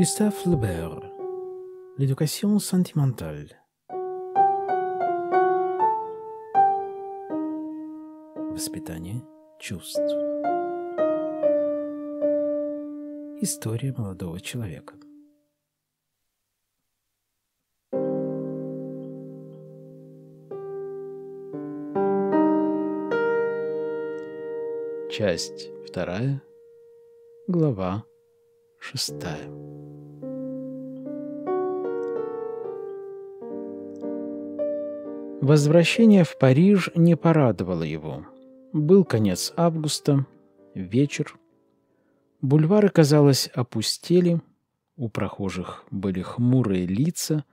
Gustave Flaubert L'éducation sentimentale Воспитание чувств История молодого человека Часть вторая, глава шестая. Возвращение в Париж не порадовало его. Был конец августа, вечер. Бульвары, казалось, опустели, у прохожих были хмурые лица,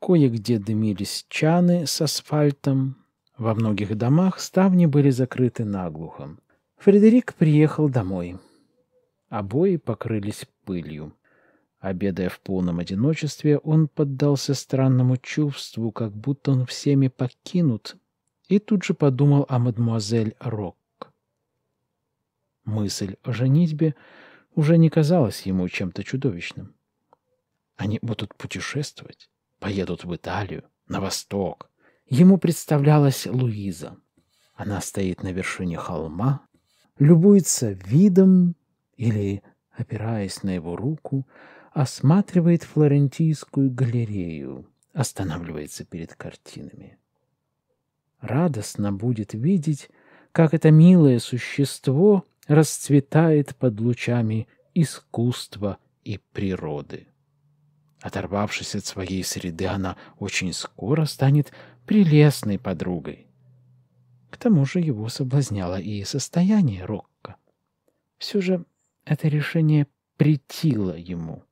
кое-где дымились чаны с асфальтом, во многих домах ставни были закрыты наглухо. Фредерик приехал домой. Обои покрылись пылью. Обедая в полном одиночестве, он поддался странному чувству, как будто он всеми покинут, и тут же подумал о мадемуазель Рок. Мысль о женитьбе уже не казалась ему чем-то чудовищным. Они будут путешествовать, поедут в Италию, на восток. Ему представлялась Луиза. Она стоит на вершине холма, любуется видом или, опираясь на его руку, осматривает флорентийскую галерею, останавливается перед картинами. Радостно будет видеть, как это милое существо расцветает под лучами искусства и природы. Оторвавшись от своей среды, она очень скоро станет прелестной подругой. К тому же его соблазняло и состояние Рокко. Все же это решение притило ему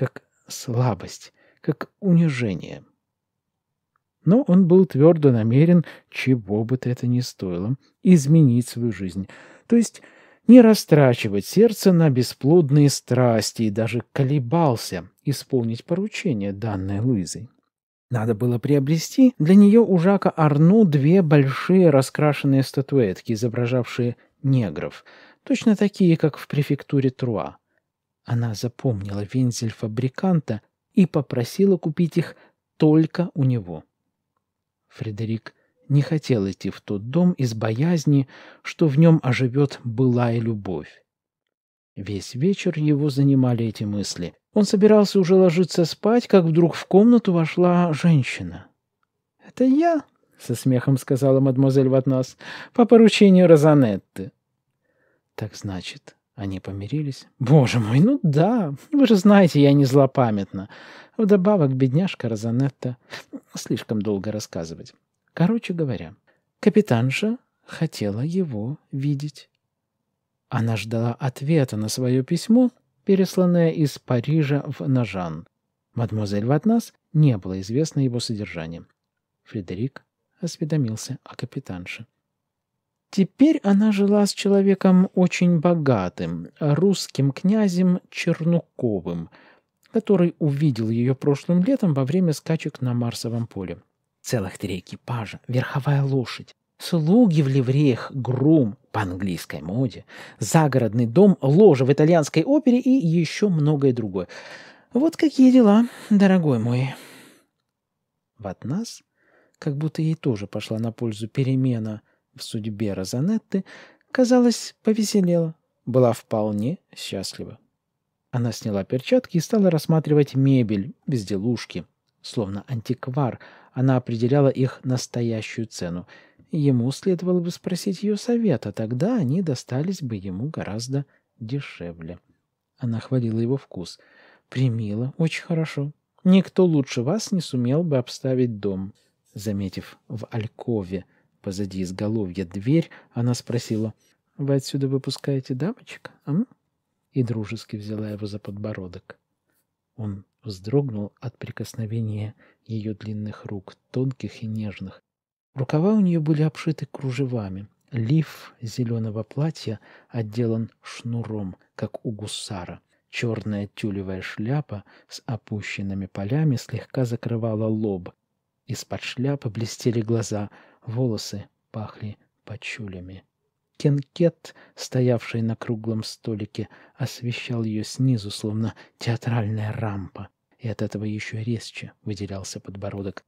как слабость, как унижение. Но он был твердо намерен, чего бы то это ни стоило, изменить свою жизнь, то есть не растрачивать сердце на бесплодные страсти и даже колебался исполнить поручение, данной Луизой. Надо было приобрести для нее у Жака Арну две большие раскрашенные статуэтки, изображавшие негров, точно такие, как в префектуре Труа. Она запомнила вензель фабриканта и попросила купить их только у него. Фредерик не хотел идти в тот дом из боязни, что в нем оживет былая любовь. Весь вечер его занимали эти мысли. Он собирался уже ложиться спать, как вдруг в комнату вошла женщина. «Это я», — со смехом сказала мадемуазель Ватнас, — «по поручению Розанетты». «Так значит, они помирились. Боже мой, ну да, вы же знаете, я не злопамятна. Вдобавок, бедняжка Розанетта. Слишком долго рассказывать. Короче говоря, капитанша хотела его видеть. Она ждала ответа на свое письмо, пересланное из Парижа в Нажан. Мадемуазель Ватнас не было известно его содержанием. Фредерик осведомился о капитанше. Теперь она жила с человеком очень богатым, русским князем Чернуковым, который увидел ее прошлым летом во время скачек на Марсовом поле. Целых три экипажа, верховая лошадь, слуги в ливреях, грум по английской моде, загородный дом, ложа в итальянской опере и еще многое другое. Вот какие дела, дорогой мой. Вот нас, как будто ей тоже пошла на пользу перемена — в судьбе Розанетты, казалось, повеселела. Была вполне счастлива. Она сняла перчатки и стала рассматривать мебель, безделушки. Словно антиквар, она определяла их настоящую цену. Ему следовало бы спросить ее совета, тогда они достались бы ему гораздо дешевле. Она хвалила его вкус. «Примила, очень хорошо. Никто лучше вас не сумел бы обставить дом», заметив в Алькове – позади изголовья дверь, она спросила, «Вы отсюда выпускаете дамочек, ам?» и дружески взяла его за подбородок. Он вздрогнул от прикосновения ее длинных рук, тонких и нежных. Рукава у нее были обшиты кружевами. Лиф зеленого платья отделан шнуром, как у гусара. Черная тюлевая шляпа с опущенными полями слегка закрывала лоб. Из-под шляпы блестели глаза — волосы пахли пачулями. Кенкет, стоявший на круглом столике, освещал ее снизу, словно театральная рампа, и от этого еще резче выделялся подбородок.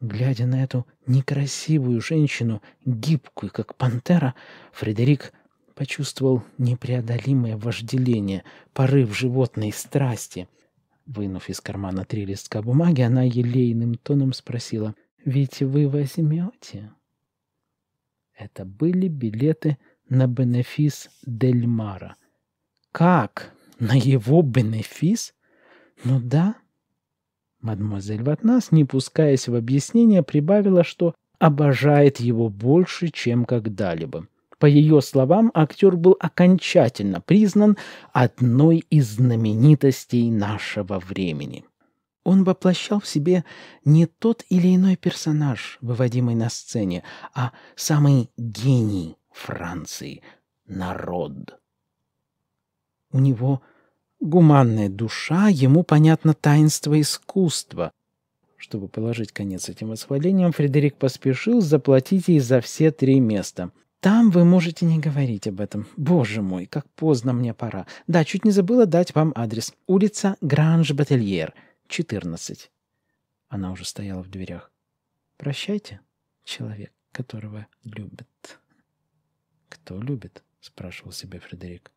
Глядя на эту некрасивую женщину, гибкую, как пантера, Фредерик почувствовал непреодолимое вожделение, порыв животной страсти. Вынув из кармана три листка бумаги, она елейным тоном спросила, ведь вы возьмете. Это были билеты на бенефис Дельмара. Как? На его бенефис? Ну да. Мадемуазель Ватнас, не пускаясь в объяснение, прибавила, что обожает его больше, чем когда-либо. По ее словам, актер был окончательно признан одной из знаменитостей нашего времени – он воплощал в себе не тот или иной персонаж, выводимый на сцене, а самый гений Франции — народ. У него гуманная душа, ему понятно таинство искусства. Чтобы положить конец этим восхвалениям, Фредерик поспешил заплатить ей за все три места. Там вы можете не говорить об этом. Боже мой, как поздно мне пора. Да, чуть не забыла дать вам адрес. Улица Гранж-Бательер — Четырнадцать. Она уже стояла в дверях. «Прощайте, человек, которого любит. «Кто любит?» — спрашивал себя Фредерик.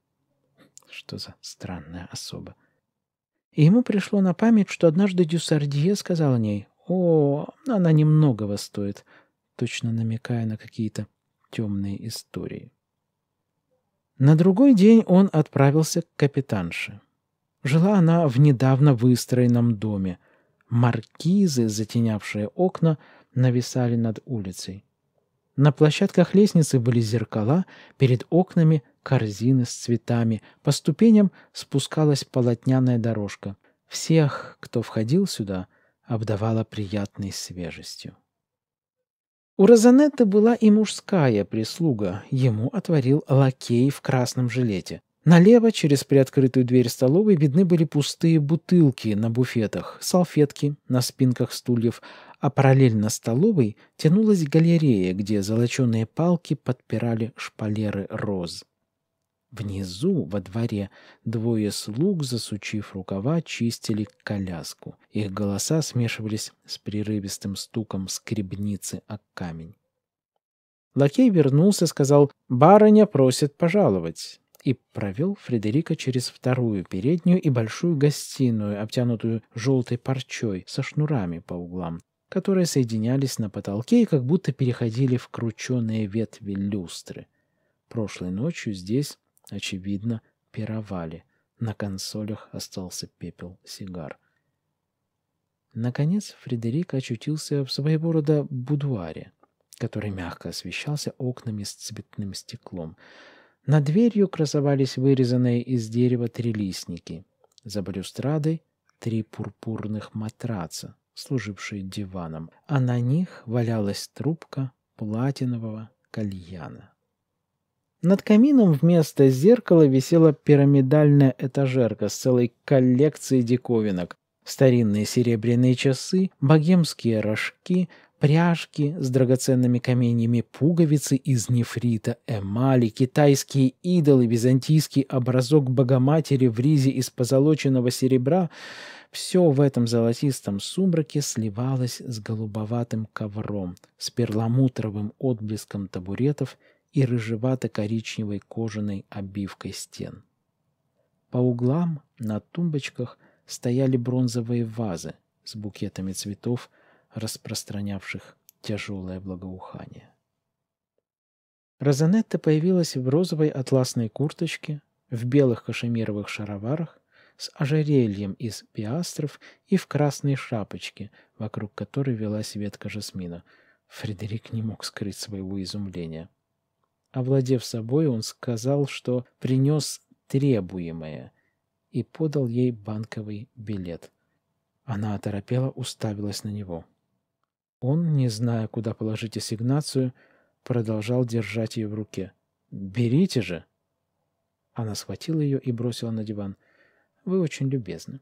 «Что за странная особа?» И ему пришло на память, что однажды Дюсардье сказал о ней. «О, она немногого стоит», точно намекая на какие-то темные истории. На другой день он отправился к капитанше. Жила она в недавно выстроенном доме. Маркизы, затенявшие окна, нависали над улицей. На площадках лестницы были зеркала, перед окнами корзины с цветами, по ступеням спускалась полотняная дорожка. Всех, кто входил сюда, обдавала приятной свежестью. У Розанетты была и мужская прислуга, ему отворил лакей в красном жилете. Налево, через приоткрытую дверь столовой, видны были пустые бутылки на буфетах, салфетки на спинках стульев, а параллельно столовой тянулась галерея, где золоченые палки подпирали шпалеры роз. Внизу, во дворе, двое слуг, засучив рукава, чистили коляску. Их голоса смешивались с прерывистым стуком скребницы о камень. Лакей вернулся, сказал «Барыня просит пожаловать» и провел Фредерика через вторую переднюю и большую гостиную, обтянутую желтой парчой со шнурами по углам, которые соединялись на потолке и как будто переходили в крученные ветви люстры. Прошлой ночью здесь, очевидно, пировали. На консолях остался пепел сигар. Наконец Фредерик очутился в своего рода будуаре, который мягко освещался окнами с цветным стеклом — над дверью красовались вырезанные из дерева трилистники. За балюстрадой три пурпурных матраца, служившие диваном, а на них валялась трубка платинового кальяна. Над камином вместо зеркала висела пирамидальная этажерка с целой коллекцией диковинок. Старинные серебряные часы, богемские рожки, пряжки с драгоценными каменьями, пуговицы из нефрита, эмали, китайские идолы, византийский образок Богоматери в ризе из позолоченного серебра — все в этом золотистом сумраке сливалось с голубоватым ковром, с перламутровым отблеском табуретов и рыжевато-коричневой кожаной обивкой стен. По углам на тумбочках стояли бронзовые вазы с букетами цветов — распространявших тяжелое благоухание. Розанетта появилась в розовой атласной курточке, в белых кашемировых шароварах, с ожерельем из пиастров и в красной шапочке, вокруг которой велась ветка жасмина. Фредерик не мог скрыть своего изумления. Овладев собой, он сказал, что принес требуемое и подал ей банковый билет. Она оторопела, уставилась на него. Он, не зная, куда положить ассигнацию, продолжал держать ее в руке. «Берите же!» Она схватила ее и бросила на диван. «Вы очень любезны».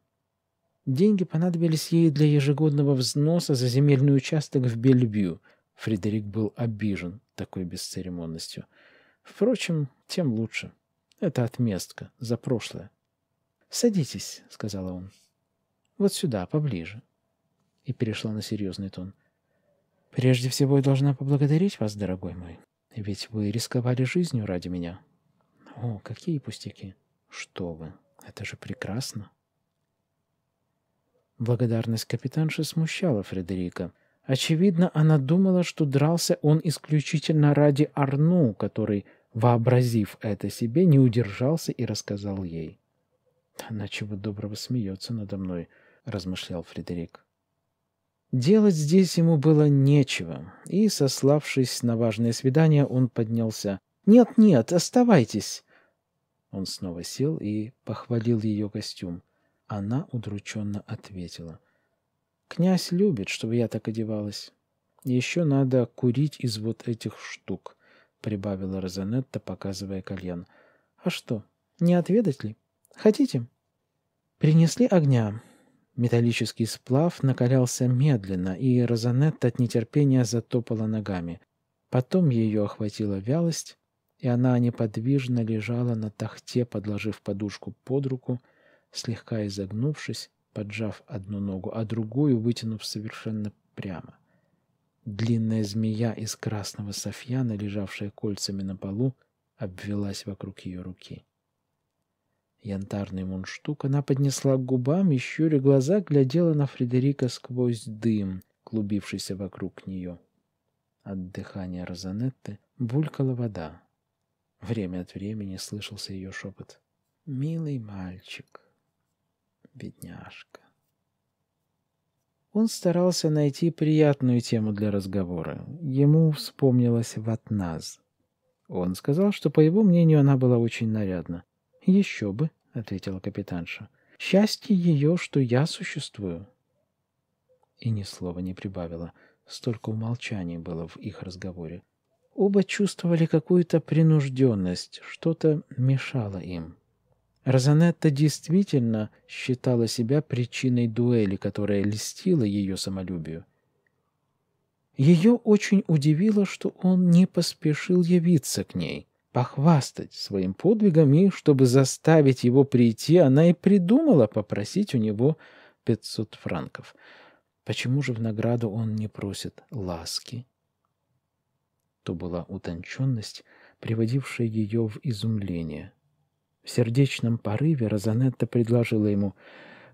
Деньги понадобились ей для ежегодного взноса за земельный участок в Бельбью. Фредерик был обижен такой бесцеремонностью. Впрочем, тем лучше. Это отместка за прошлое. «Садитесь», — сказала он. «Вот сюда, поближе». И перешла на серьезный тон. Прежде всего, я должна поблагодарить вас, дорогой мой. Ведь вы рисковали жизнью ради меня. О, какие пустяки. Что вы, это же прекрасно. Благодарность капитанши смущала Фредерика. Очевидно, она думала, что дрался он исключительно ради Арну, который, вообразив это себе, не удержался и рассказал ей. «Она чего доброго смеется надо мной», — размышлял Фредерик. Делать здесь ему было нечего, и, сославшись на важное свидание, он поднялся. «Нет-нет, оставайтесь!» Он снова сел и похвалил ее костюм. Она удрученно ответила. «Князь любит, чтобы я так одевалась. Еще надо курить из вот этих штук», — прибавила Розанетта, показывая кальян. «А что, не отведать ли? Хотите?» «Принесли огня. Металлический сплав накалялся медленно, и Розанетта от нетерпения затопала ногами. Потом ее охватила вялость, и она неподвижно лежала на тахте, подложив подушку под руку, слегка изогнувшись, поджав одну ногу, а другую вытянув совершенно прямо. Длинная змея из красного софьяна, лежавшая кольцами на полу, обвелась вокруг ее руки. Янтарный мундштук она поднесла к губам и, щуря глаза, глядела на Фредерика сквозь дым, клубившийся вокруг нее. От дыхания Розанетты булькала вода. Время от времени слышался ее шепот. «Милый мальчик, бедняжка». Он старался найти приятную тему для разговора. Ему вспомнилась Ватназ. Он сказал, что, по его мнению, она была очень нарядна. «Еще бы», — ответила капитанша. «Счастье ее, что я существую». И ни слова не прибавила. Столько умолчаний было в их разговоре. Оба чувствовали какую-то принужденность, что-то мешало им. Розанетта действительно считала себя причиной дуэли, которая льстила ее самолюбию. Ее очень удивило, что он не поспешил явиться к ней — похвастать своим подвигом, и чтобы заставить его прийти, она и придумала попросить у него 500 франков. Почему же в награду он не просит ласки? То была утонченность, приводившая ее в изумление. В сердечном порыве Розанетта предложила ему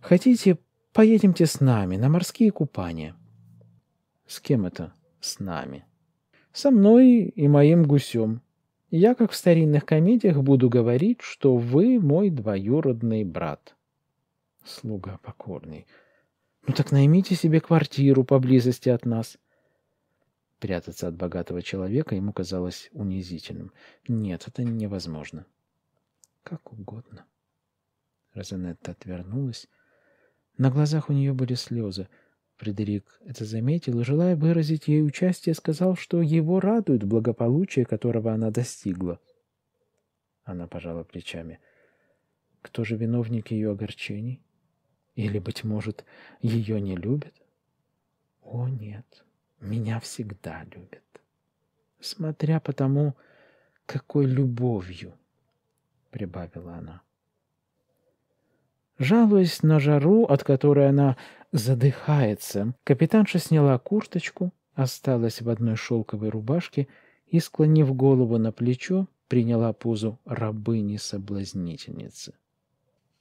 «Хотите, поедемте с нами на морские купания?» «С кем это «с нами»?» «Со мной и моим гусем», я, как в старинных комедиях, буду говорить, что вы мой двоюродный брат. Слуга покорный. Ну так наймите себе квартиру поблизости от нас. Прятаться от богатого человека ему казалось унизительным. Нет, это невозможно. Как угодно. Розанетта отвернулась. На глазах у нее были слезы. Фредерик это заметил и, желая выразить ей участие, сказал, что его радует благополучие, которого она достигла. Она пожала плечами. Кто же виновник ее огорчений? Или, быть может, ее не любят? О, нет, меня всегда любят. Смотря по тому, какой любовью, — прибавила она. — Жалуясь на жару, от которой она задыхается, капитанша сняла курточку, осталась в одной шелковой рубашке и, склонив голову на плечо, приняла позу рабыни-соблазнительницы.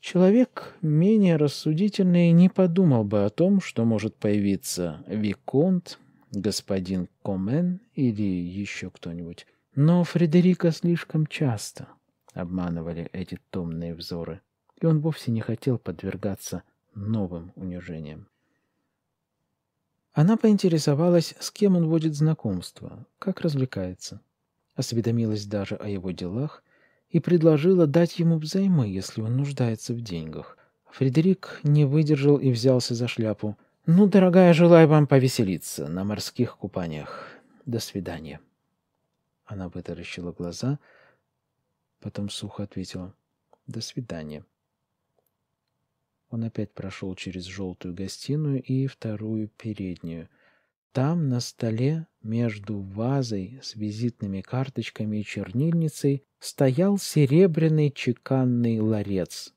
Человек менее рассудительный не подумал бы о том, что может появиться Виконт, господин Комен или еще кто-нибудь. Но Фредерика слишком часто обманывали эти томные взоры и он вовсе не хотел подвергаться новым унижениям. Она поинтересовалась, с кем он водит знакомство, как развлекается. Осведомилась даже о его делах и предложила дать ему взаймы, если он нуждается в деньгах. Фредерик не выдержал и взялся за шляпу. «Ну, дорогая, желаю вам повеселиться на морских купаниях. До свидания». Она вытаращила глаза, потом сухо ответила «До свидания». Он опять прошел через желтую гостиную и вторую переднюю. Там на столе между вазой с визитными карточками и чернильницей стоял серебряный чеканный ларец.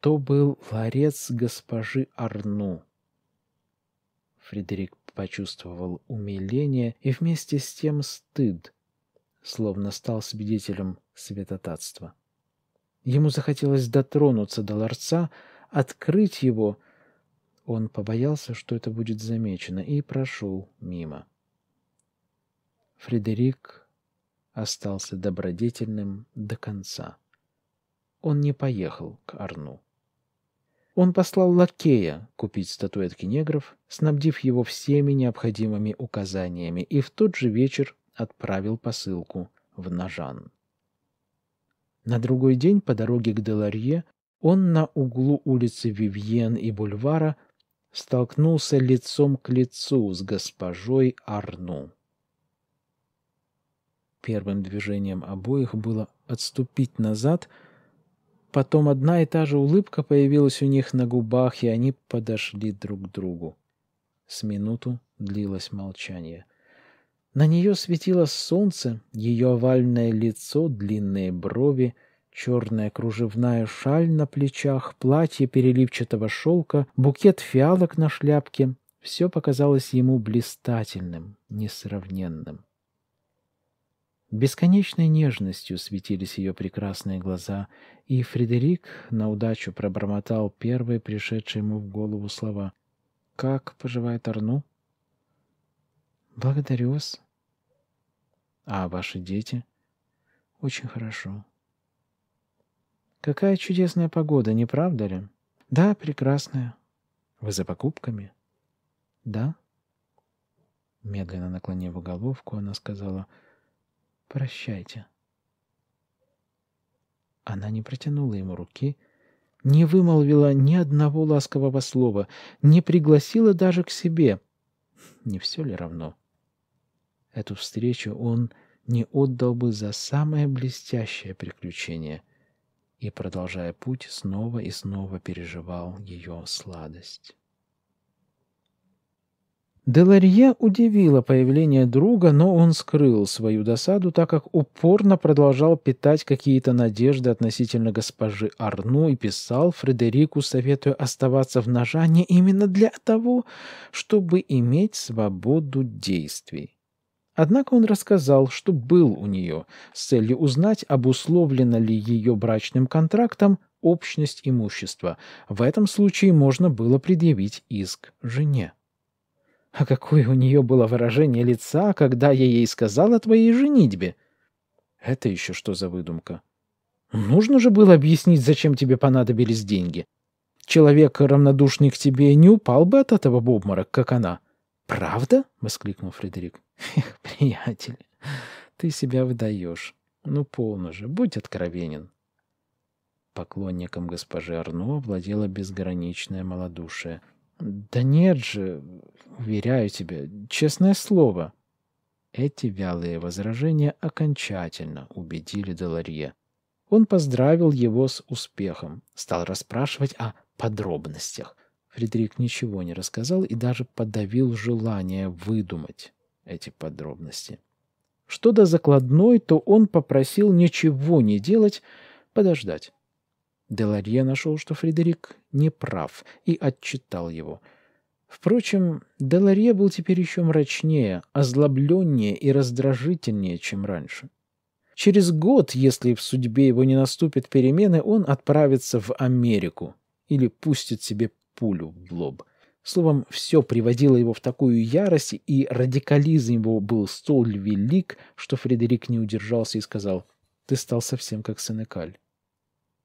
То был ларец госпожи Арну. Фредерик почувствовал умиление и вместе с тем стыд, словно стал свидетелем святотатства. Ему захотелось дотронуться до ларца, открыть его. Он побоялся, что это будет замечено, и прошел мимо. Фредерик остался добродетельным до конца. Он не поехал к Арну. Он послал лакея купить статуэтки негров, снабдив его всеми необходимыми указаниями, и в тот же вечер отправил посылку в Нажан. На другой день по дороге к Деларье он на углу улицы Вивьен и бульвара столкнулся лицом к лицу с госпожой Арну. Первым движением обоих было отступить назад, потом одна и та же улыбка появилась у них на губах, и они подошли друг к другу. С минуту длилось молчание. На нее светило солнце, ее овальное лицо, длинные брови — Черная кружевная шаль на плечах, платье переливчатого шелка, букет фиалок на шляпке — все показалось ему блистательным, несравненным. Бесконечной нежностью светились ее прекрасные глаза, и Фредерик на удачу пробормотал первые пришедшие ему в голову слова. «Как поживает Арну?» «Благодарю вас». «А ваши дети?» «Очень хорошо». Какая чудесная погода, не правда ли? Да, прекрасная. Вы за покупками? Да. Медленно наклонив головку, она сказала «Прощайте». Она не протянула ему руки, не вымолвила ни одного ласкового слова, не пригласила даже к себе. Не все ли равно? Эту встречу он не отдал бы за самое блестящее приключение — и, продолжая путь, снова и снова переживал ее сладость. Деларье удивило появление друга, но он скрыл свою досаду, так как упорно продолжал питать какие-то надежды относительно госпожи Арну и писал Фредерику, советуя оставаться в Нажане именно для того, чтобы иметь свободу действий. Однако он рассказал, что был у нее с целью узнать, обусловлена ли ее брачным контрактом общность имущества. В этом случае можно было предъявить иск жене. А какое у нее было выражение лица, когда я ей сказал о твоей женитьбе? Это еще что за выдумка? Нужно же было объяснить, зачем тебе понадобились деньги. Человек, равнодушный к тебе, не упал бы от этого в обморок, как она. «Правда?» — воскликнул Фредерик. Эх, приятель, ты себя выдаешь. Ну, полно же, будь откровенен. Поклонником госпожи Арно владела безграничное малодушие. Да нет же, уверяю тебя, честное слово. Эти вялые возражения окончательно убедили Деларье. Он поздравил его с успехом, стал расспрашивать о подробностях. Фредерик ничего не рассказал и даже подавил желание выдумать эти подробности. Что до закладной, то он попросил ничего не делать, подождать. Деларье нашел, что Фредерик не прав, и отчитал его. Впрочем, Деларье был теперь еще мрачнее, озлобленнее и раздражительнее, чем раньше. Через год, если в судьбе его не наступят перемены, он отправится в Америку или пустит себе пулю в лоб. Словом, все приводило его в такую ярость, и радикализм его был столь велик, что Фредерик не удержался и сказал «Ты стал совсем как Сенекаль».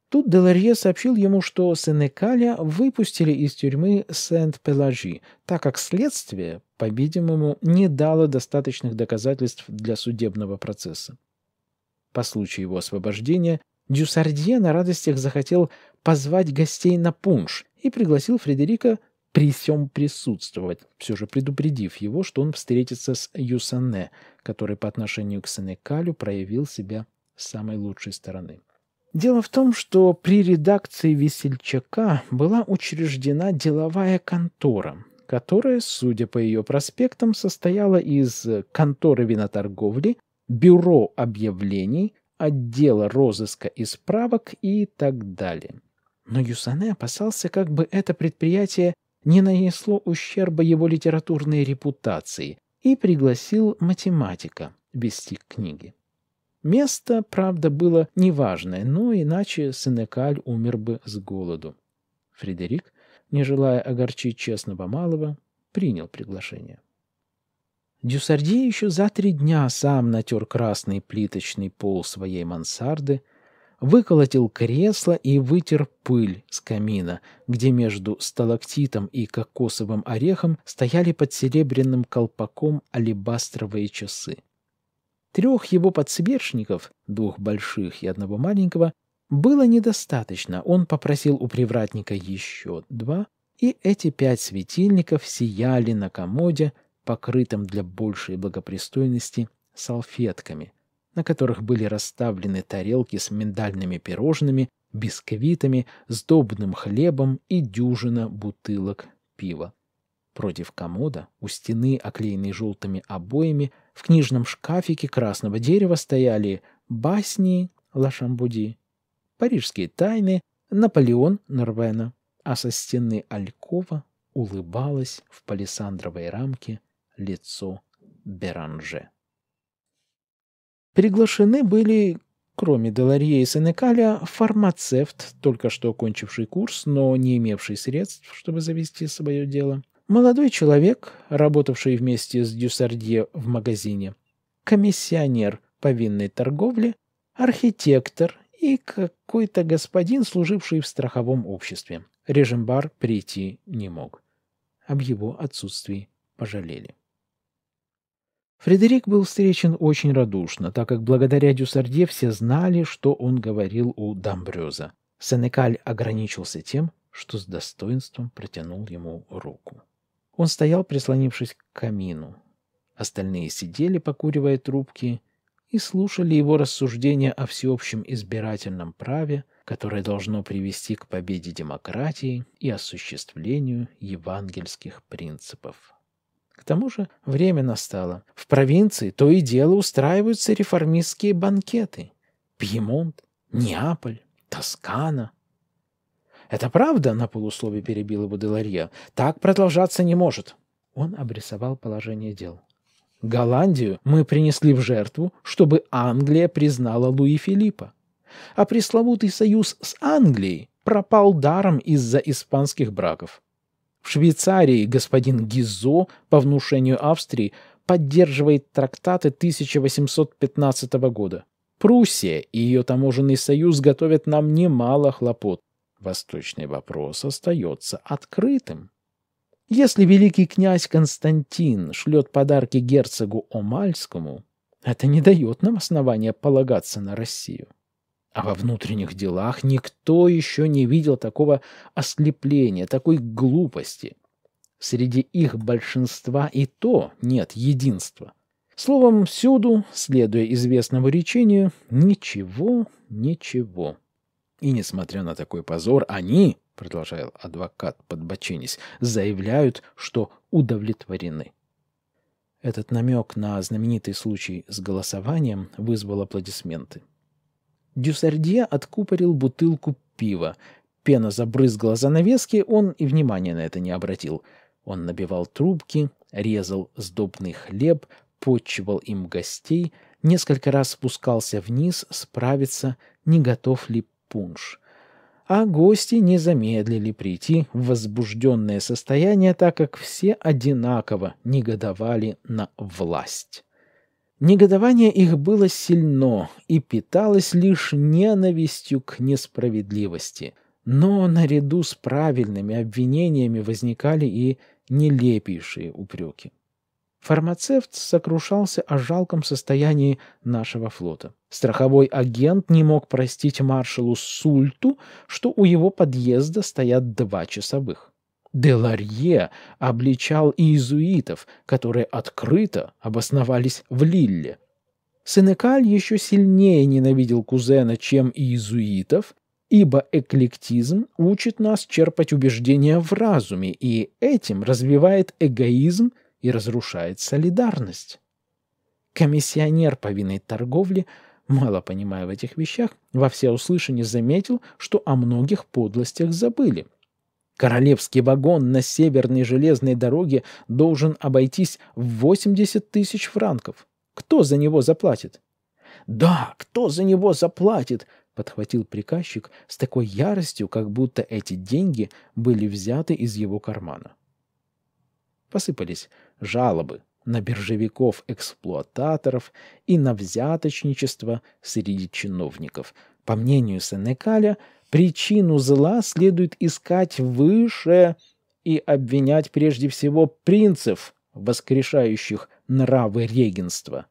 Тут Деларье сообщил ему, что Сенекаля выпустили из тюрьмы сент пелажи так как следствие, по-видимому, не дало достаточных доказательств для судебного процесса. По случаю его освобождения Дюсардье на радостях захотел позвать гостей на пунш и пригласил Фредерика при всем присутствовать, все же предупредив его, что он встретится с Юсане, который по отношению к Сенекалю проявил себя с самой лучшей стороны. Дело в том, что при редакции «Весельчака» была учреждена деловая контора, которая, судя по ее проспектам, состояла из конторы виноторговли, бюро объявлений, отдела розыска и справок и так далее. Но Юсане опасался, как бы это предприятие не нанесло ущерба его литературной репутации, и пригласил математика вести книги. Место, правда, было неважное, но иначе Сенекаль умер бы с голоду. Фредерик, не желая огорчить честного малого, принял приглашение. Дюсарди еще за три дня сам натер красный плиточный пол своей мансарды – выколотил кресло и вытер пыль с камина, где между сталактитом и кокосовым орехом стояли под серебряным колпаком алебастровые часы. Трех его подсвечников, двух больших и одного маленького, было недостаточно, он попросил у привратника еще два, и эти пять светильников сияли на комоде, покрытом для большей благопристойности салфетками — на которых были расставлены тарелки с миндальными пирожными, бисквитами, сдобным хлебом и дюжина бутылок пива. Против комода, у стены, оклеенной желтыми обоями, в книжном шкафике красного дерева стояли басни Лашамбуди, парижские тайны, Наполеон Норвена, а со стены Алькова улыбалось в палисандровой рамке лицо Беранже. Приглашены были, кроме Деларье и Сенекаля, фармацевт, только что окончивший курс, но не имевший средств, чтобы завести свое дело, молодой человек, работавший вместе с Дюсардье в магазине, комиссионер по винной торговле, архитектор и какой-то господин, служивший в страховом обществе. Режимбар прийти не мог. Об его отсутствии пожалели. Фредерик был встречен очень радушно, так как благодаря Дюсарде все знали, что он говорил у Дамбрёза. Сенекаль ограничился тем, что с достоинством протянул ему руку. Он стоял, прислонившись к камину. Остальные сидели, покуривая трубки, и слушали его рассуждения о всеобщем избирательном праве, которое должно привести к победе демократии и осуществлению евангельских принципов тому же время настало. В провинции то и дело устраиваются реформистские банкеты. Пьемонт, Неаполь, Тоскана. «Это правда?» — на полусловие перебил его Деларье. «Так продолжаться не может». Он обрисовал положение дел. «Голландию мы принесли в жертву, чтобы Англия признала Луи Филиппа. А пресловутый союз с Англией пропал даром из-за испанских браков. В Швейцарии господин Гизо по внушению Австрии поддерживает трактаты 1815 года. Пруссия и ее таможенный союз готовят нам немало хлопот. Восточный вопрос остается открытым. Если великий князь Константин шлет подарки герцогу Омальскому, это не дает нам основания полагаться на Россию. А во внутренних делах никто еще не видел такого ослепления, такой глупости. Среди их большинства и то нет единства. Словом, всюду, следуя известному речению, ничего, ничего. И несмотря на такой позор, они, продолжал адвокат, подбоченись, заявляют, что удовлетворены. Этот намек на знаменитый случай с голосованием вызвал аплодисменты. Дюсардье откупорил бутылку пива. Пена забрызгала занавески, он и внимания на это не обратил. Он набивал трубки, резал сдобный хлеб, почивал им гостей, несколько раз спускался вниз справиться, не готов ли пунш. А гости не замедлили прийти в возбужденное состояние, так как все одинаково негодовали на власть. Негодование их было сильно и питалось лишь ненавистью к несправедливости. Но наряду с правильными обвинениями возникали и нелепейшие упреки. Фармацевт сокрушался о жалком состоянии нашего флота. Страховой агент не мог простить маршалу Сульту, что у его подъезда стоят два часовых. Деларье обличал иезуитов, которые открыто обосновались в Лилле. Сенекаль еще сильнее ненавидел кузена, чем иезуитов, ибо эклектизм учит нас черпать убеждения в разуме, и этим развивает эгоизм и разрушает солидарность. Комиссионер по винной торговле, мало понимая в этих вещах, во всеуслышание заметил, что о многих подлостях забыли – Королевский вагон на северной железной дороге должен обойтись в 80 тысяч франков. Кто за него заплатит? «Да, кто за него заплатит?» — подхватил приказчик с такой яростью, как будто эти деньги были взяты из его кармана. Посыпались жалобы на биржевиков-эксплуататоров и на взяточничество среди чиновников. По мнению Сенекаля, Причину зла следует искать выше и обвинять прежде всего принцев, воскрешающих нравы регенства.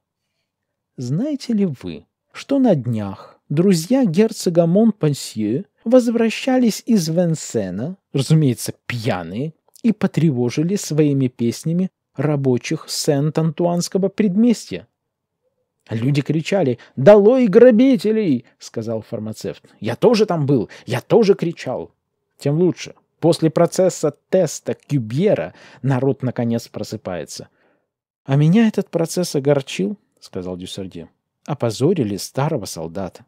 Знаете ли вы, что на днях друзья герцога Монпансье возвращались из Венсена, разумеется, пьяные, и потревожили своими песнями рабочих Сент-Антуанского предместья. Люди кричали «Долой грабителей!» — сказал фармацевт. «Я тоже там был! Я тоже кричал!» Тем лучше. После процесса теста Кюбьера народ наконец просыпается. «А меня этот процесс огорчил», — сказал Дюсерди. «Опозорили старого солдата».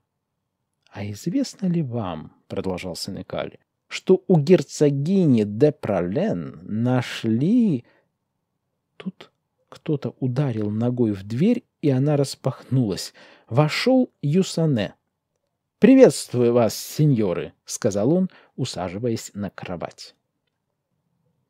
«А известно ли вам, — продолжал Сенекаль, — что у герцогини де Пролен нашли...» Тут кто-то ударил ногой в дверь, и она распахнулась. Вошел Юсане. «Приветствую вас, сеньоры», — сказал он, усаживаясь на кровать.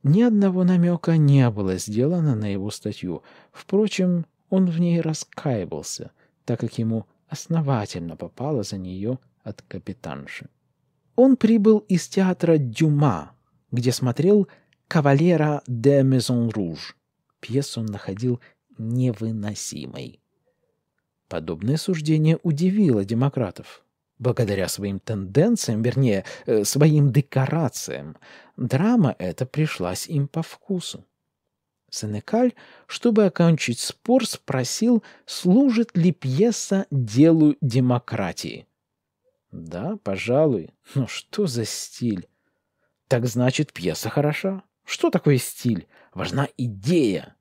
Ни одного намека не было сделано на его статью. Впрочем, он в ней раскаивался, так как ему основательно попало за нее от капитанши. Он прибыл из театра Дюма, где смотрел «Кавалера де Мезон Руж». Пьесу он находил невыносимой. Подобное суждение удивило демократов. Благодаря своим тенденциям, вернее, э, своим декорациям, драма эта пришлась им по вкусу. Сенекаль, чтобы окончить спор, спросил, служит ли пьеса делу демократии. «Да, пожалуй. Но что за стиль?» «Так значит, пьеса хороша. Что такое стиль? Важна идея.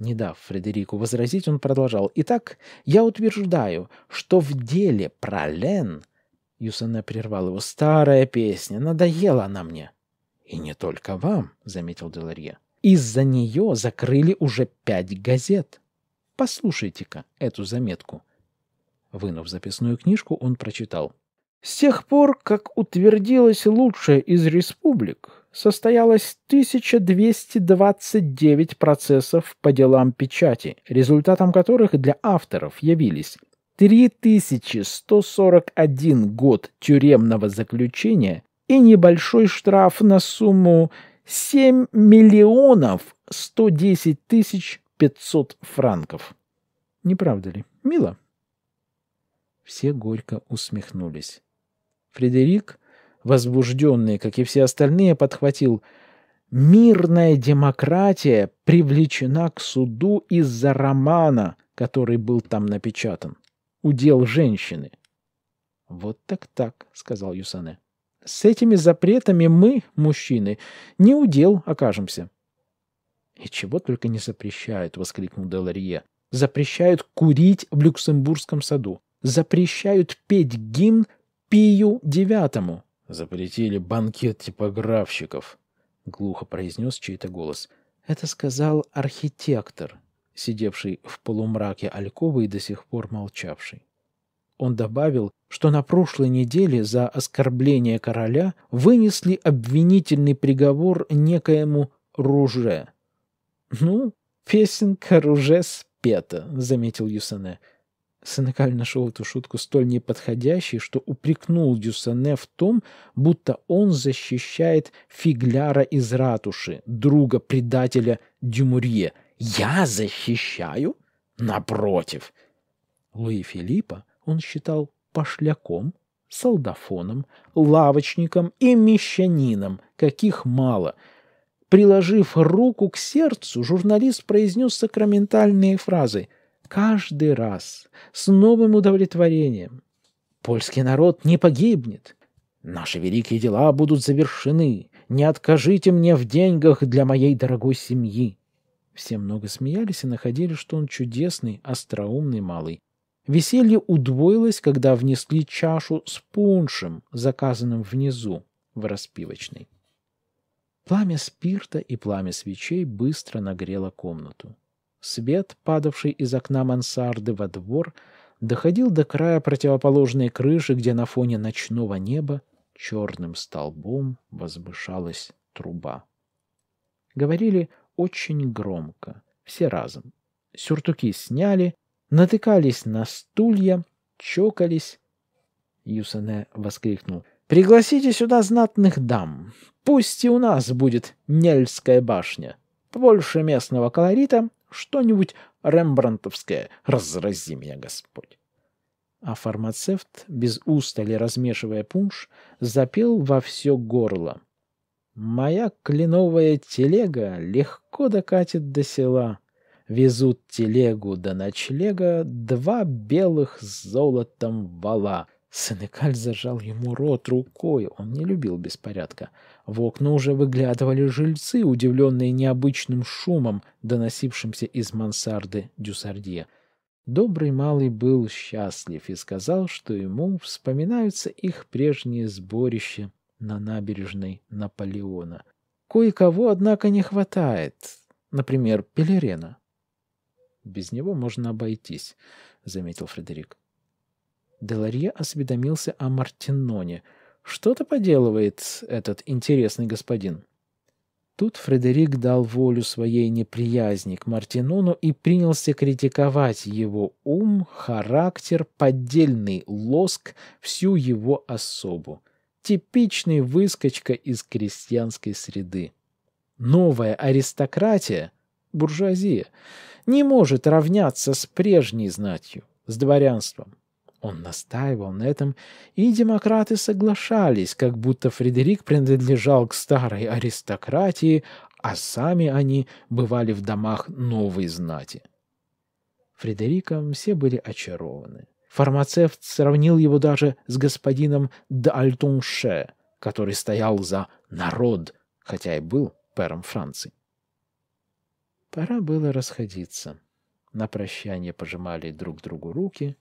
Не дав Фредерику возразить, он продолжал. «Итак, я утверждаю, что в деле про Лен...» Юсене прервал его. «Старая песня, надоела она мне». «И не только вам», — заметил Деларье. «Из-за нее закрыли уже пять газет. Послушайте-ка эту заметку». Вынув записную книжку, он прочитал. «С тех пор, как утвердилась лучшая из республик, состоялось 1229 процессов по делам печати, результатом которых для авторов явились 3141 год тюремного заключения и небольшой штраф на сумму 7 миллионов 110 тысяч 500 франков. Не правда ли? Мило. Все горько усмехнулись. Фредерик возбужденный, как и все остальные, подхватил «Мирная демократия привлечена к суду из-за романа, который был там напечатан. Удел женщины». «Вот так-так», — сказал Юсане. «С этими запретами мы, мужчины, не удел окажемся». «И чего только не запрещают», — воскликнул Деларье. «Запрещают курить в Люксембургском саду. Запрещают петь гимн Пию Девятому. «Запретили банкет типографщиков», — глухо произнес чей-то голос. Это сказал архитектор, сидевший в полумраке альковы и до сих пор молчавший. Он добавил, что на прошлой неделе за оскорбление короля вынесли обвинительный приговор некоему Руже. «Ну, песенка Руже спета», — заметил Юсане. Сенекаль нашел эту шутку столь неподходящей, что упрекнул Дюсане в том, будто он защищает фигляра из ратуши, друга предателя Дюмурье. «Я защищаю? Напротив!» Луи Филиппа он считал пошляком, солдафоном, лавочником и мещанином, каких мало. Приложив руку к сердцу, журналист произнес сакраментальные фразы – Каждый раз с новым удовлетворением. Польский народ не погибнет. Наши великие дела будут завершены. Не откажите мне в деньгах для моей дорогой семьи. Все много смеялись и находили, что он чудесный, остроумный малый. Веселье удвоилось, когда внесли чашу с пуншем, заказанным внизу, в распивочной. Пламя спирта и пламя свечей быстро нагрело комнату. Свет, падавший из окна мансарды во двор, доходил до края противоположной крыши, где на фоне ночного неба черным столбом возвышалась труба. Говорили очень громко, все разом. Сюртуки сняли, натыкались на стулья, чокались. Юсане воскликнул. «Пригласите сюда знатных дам. Пусть и у нас будет Нельская башня. Больше местного колорита, что-нибудь рембрантовское, разрази меня Господь. А фармацевт, без устали размешивая пунш, запел во все горло. «Моя кленовая телега легко докатит до села. Везут телегу до ночлега два белых с золотом вала». Сенекаль зажал ему рот рукой, он не любил беспорядка. В окна уже выглядывали жильцы, удивленные необычным шумом, доносившимся из мансарды Дюсардье. Добрый малый был счастлив и сказал, что ему вспоминаются их прежние сборища на набережной Наполеона. Кое-кого, однако, не хватает. Например, Пелерена. «Без него можно обойтись», — заметил Фредерик. Деларье осведомился о Мартиноне. Что-то поделывает этот интересный господин. Тут Фредерик дал волю своей неприязни к Мартинону и принялся критиковать его ум, характер, поддельный лоск, всю его особу. Типичный выскочка из крестьянской среды. Новая аристократия, буржуазия, не может равняться с прежней знатью, с дворянством. Он настаивал на этом, и демократы соглашались, как будто Фредерик принадлежал к старой аристократии, а сами они бывали в домах новой знати. Фредериком все были очарованы. Фармацевт сравнил его даже с господином Д'Альтунше, который стоял за «народ», хотя и был пэром Франции. Пора было расходиться. На прощание пожимали друг другу руки,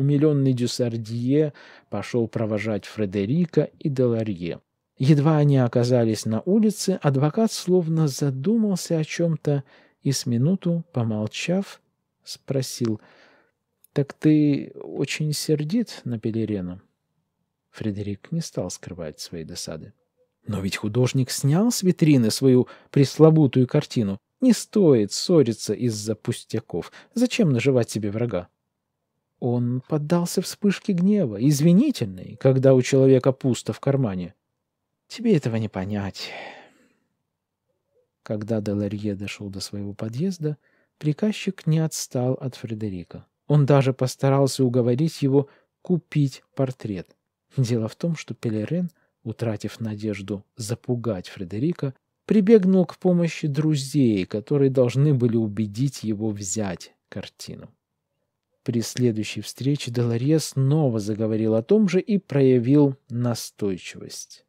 Умиленный Дюсардье пошел провожать Фредерика и Деларье. Едва они оказались на улице, адвокат словно задумался о чем-то и с минуту, помолчав, спросил, «Так ты очень сердит на Пелерена?» Фредерик не стал скрывать своей досады. «Но ведь художник снял с витрины свою пресловутую картину. Не стоит ссориться из-за пустяков. Зачем наживать себе врага?» Он поддался вспышке гнева, извинительной, когда у человека пусто в кармане. Тебе этого не понять. Когда Деларье дошел до своего подъезда, приказчик не отстал от Фредерика. Он даже постарался уговорить его купить портрет. Дело в том, что Пелерен, утратив надежду запугать Фредерика, прибегнул к помощи друзей, которые должны были убедить его взять картину. При следующей встрече Деларье снова заговорил о том же и проявил настойчивость.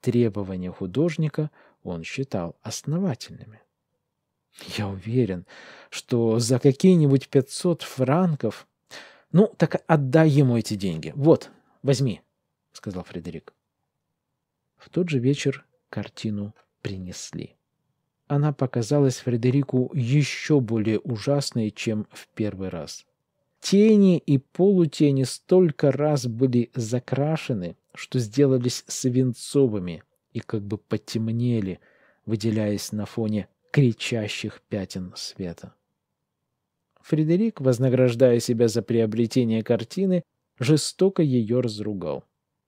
Требования художника он считал основательными. Я уверен, что за какие-нибудь 500 франков... Ну, так отдай ему эти деньги. Вот, возьми, — сказал Фредерик. В тот же вечер картину принесли она показалась Фредерику еще более ужасной, чем в первый раз. Тени и полутени столько раз были закрашены, что сделались свинцовыми и как бы потемнели, выделяясь на фоне кричащих пятен света. Фредерик, вознаграждая себя за приобретение картины, жестоко ее разругал.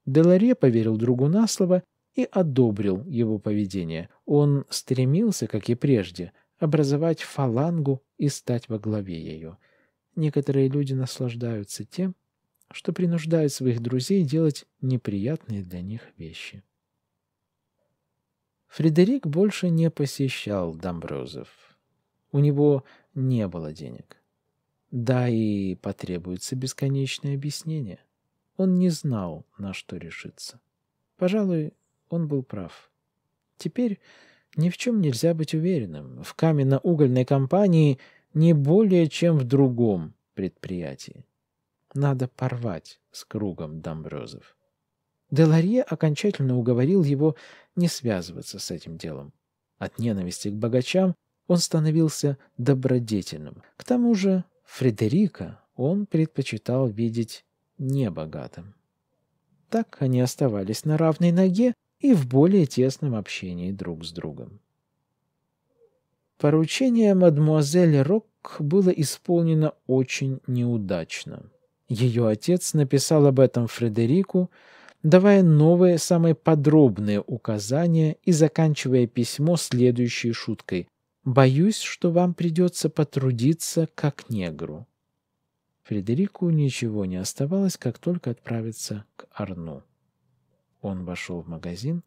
Деларе поверил другу на слово и одобрил его поведение. Он стремился, как и прежде, образовать фалангу и стать во главе ее. Некоторые люди наслаждаются тем, что принуждают своих друзей делать неприятные для них вещи. Фредерик больше не посещал Дамброзов. У него не было денег. Да и потребуется бесконечное объяснение. Он не знал, на что решиться. Пожалуй, он был прав. Теперь ни в чем нельзя быть уверенным. В каменно-угольной компании не более, чем в другом предприятии. Надо порвать с кругом Домброзов. Деларье окончательно уговорил его не связываться с этим делом. От ненависти к богачам он становился добродетельным. К тому же Фредерика он предпочитал видеть небогатым. Так они оставались на равной ноге, и в более тесном общении друг с другом. Поручение мадмуазель Рок было исполнено очень неудачно. Ее отец написал об этом Фредерику, давая новые, самые подробные указания и заканчивая письмо следующей шуткой. «Боюсь, что вам придется потрудиться как негру». Фредерику ничего не оставалось, как только отправиться к Арну. Он вошел в магазин.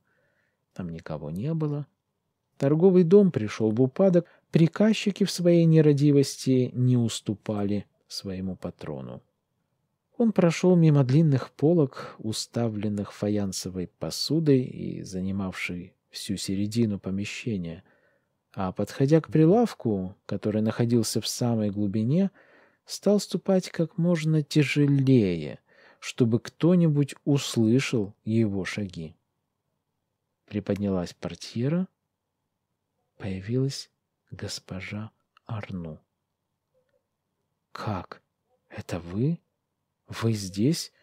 Там никого не было. Торговый дом пришел в упадок. Приказчики в своей нерадивости не уступали своему патрону. Он прошел мимо длинных полок, уставленных фаянсовой посудой и занимавшей всю середину помещения. А подходя к прилавку, который находился в самой глубине, стал ступать как можно тяжелее — чтобы кто-нибудь услышал его шаги. Приподнялась портьера, появилась госпожа Арну. «Как? Это вы? Вы здесь?»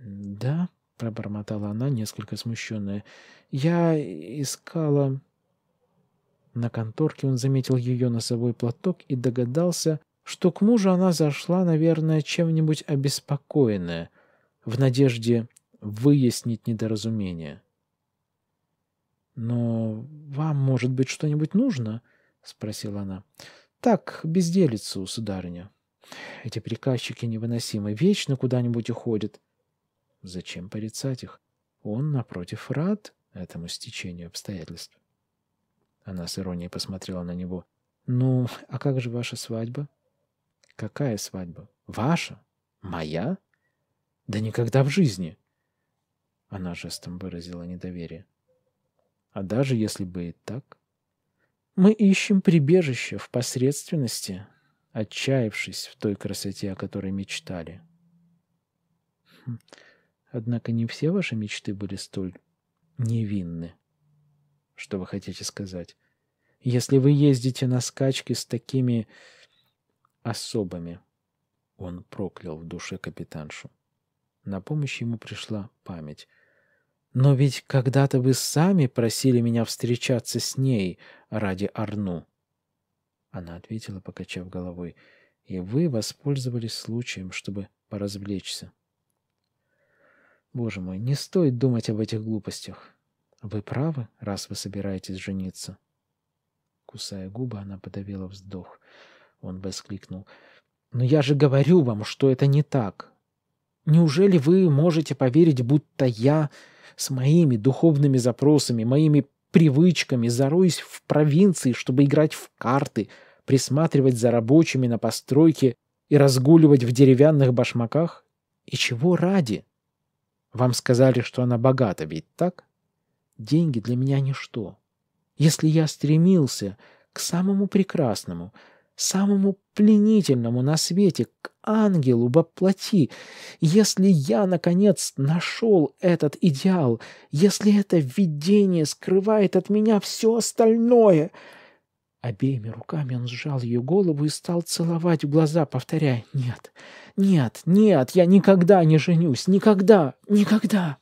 «Да», — пробормотала она, несколько смущенная. «Я искала...» На конторке он заметил ее носовой платок и догадался, что к мужу она зашла, наверное, чем-нибудь обеспокоенная, в надежде выяснить недоразумение. «Но вам, может быть, что-нибудь нужно?» — спросила она. «Так, безделицу, сударыня. Эти приказчики невыносимы, вечно куда-нибудь уходят». Зачем порицать их? Он, напротив, рад этому стечению обстоятельств. Она с иронией посмотрела на него. «Ну, а как же ваша свадьба?» Какая свадьба? Ваша? Моя? Да никогда в жизни. Она жестом выразила недоверие. А даже если бы и так? Мы ищем прибежище в посредственности, отчаявшись в той красоте, о которой мечтали. Хм, однако не все ваши мечты были столь невинны. Что вы хотите сказать? Если вы ездите на скачки с такими особыми, Он проклял в душе капитаншу. На помощь ему пришла память. «Но ведь когда-то вы сами просили меня встречаться с ней ради Арну». Она ответила, покачав головой. «И вы воспользовались случаем, чтобы поразвлечься». «Боже мой, не стоит думать об этих глупостях. Вы правы, раз вы собираетесь жениться». Кусая губы, она подавила «Вздох». Он воскликнул. «Но я же говорю вам, что это не так. Неужели вы можете поверить, будто я с моими духовными запросами, моими привычками зароюсь в провинции, чтобы играть в карты, присматривать за рабочими на постройке и разгуливать в деревянных башмаках? И чего ради? Вам сказали, что она богата, ведь так? Деньги для меня ничто. Если я стремился к самому прекрасному — самому пленительному на свете, к ангелу во плоти. Если я, наконец, нашел этот идеал, если это видение скрывает от меня все остальное... Обеими руками он сжал ее голову и стал целовать в глаза, повторяя «Нет, нет, нет, я никогда не женюсь, никогда, никогда!»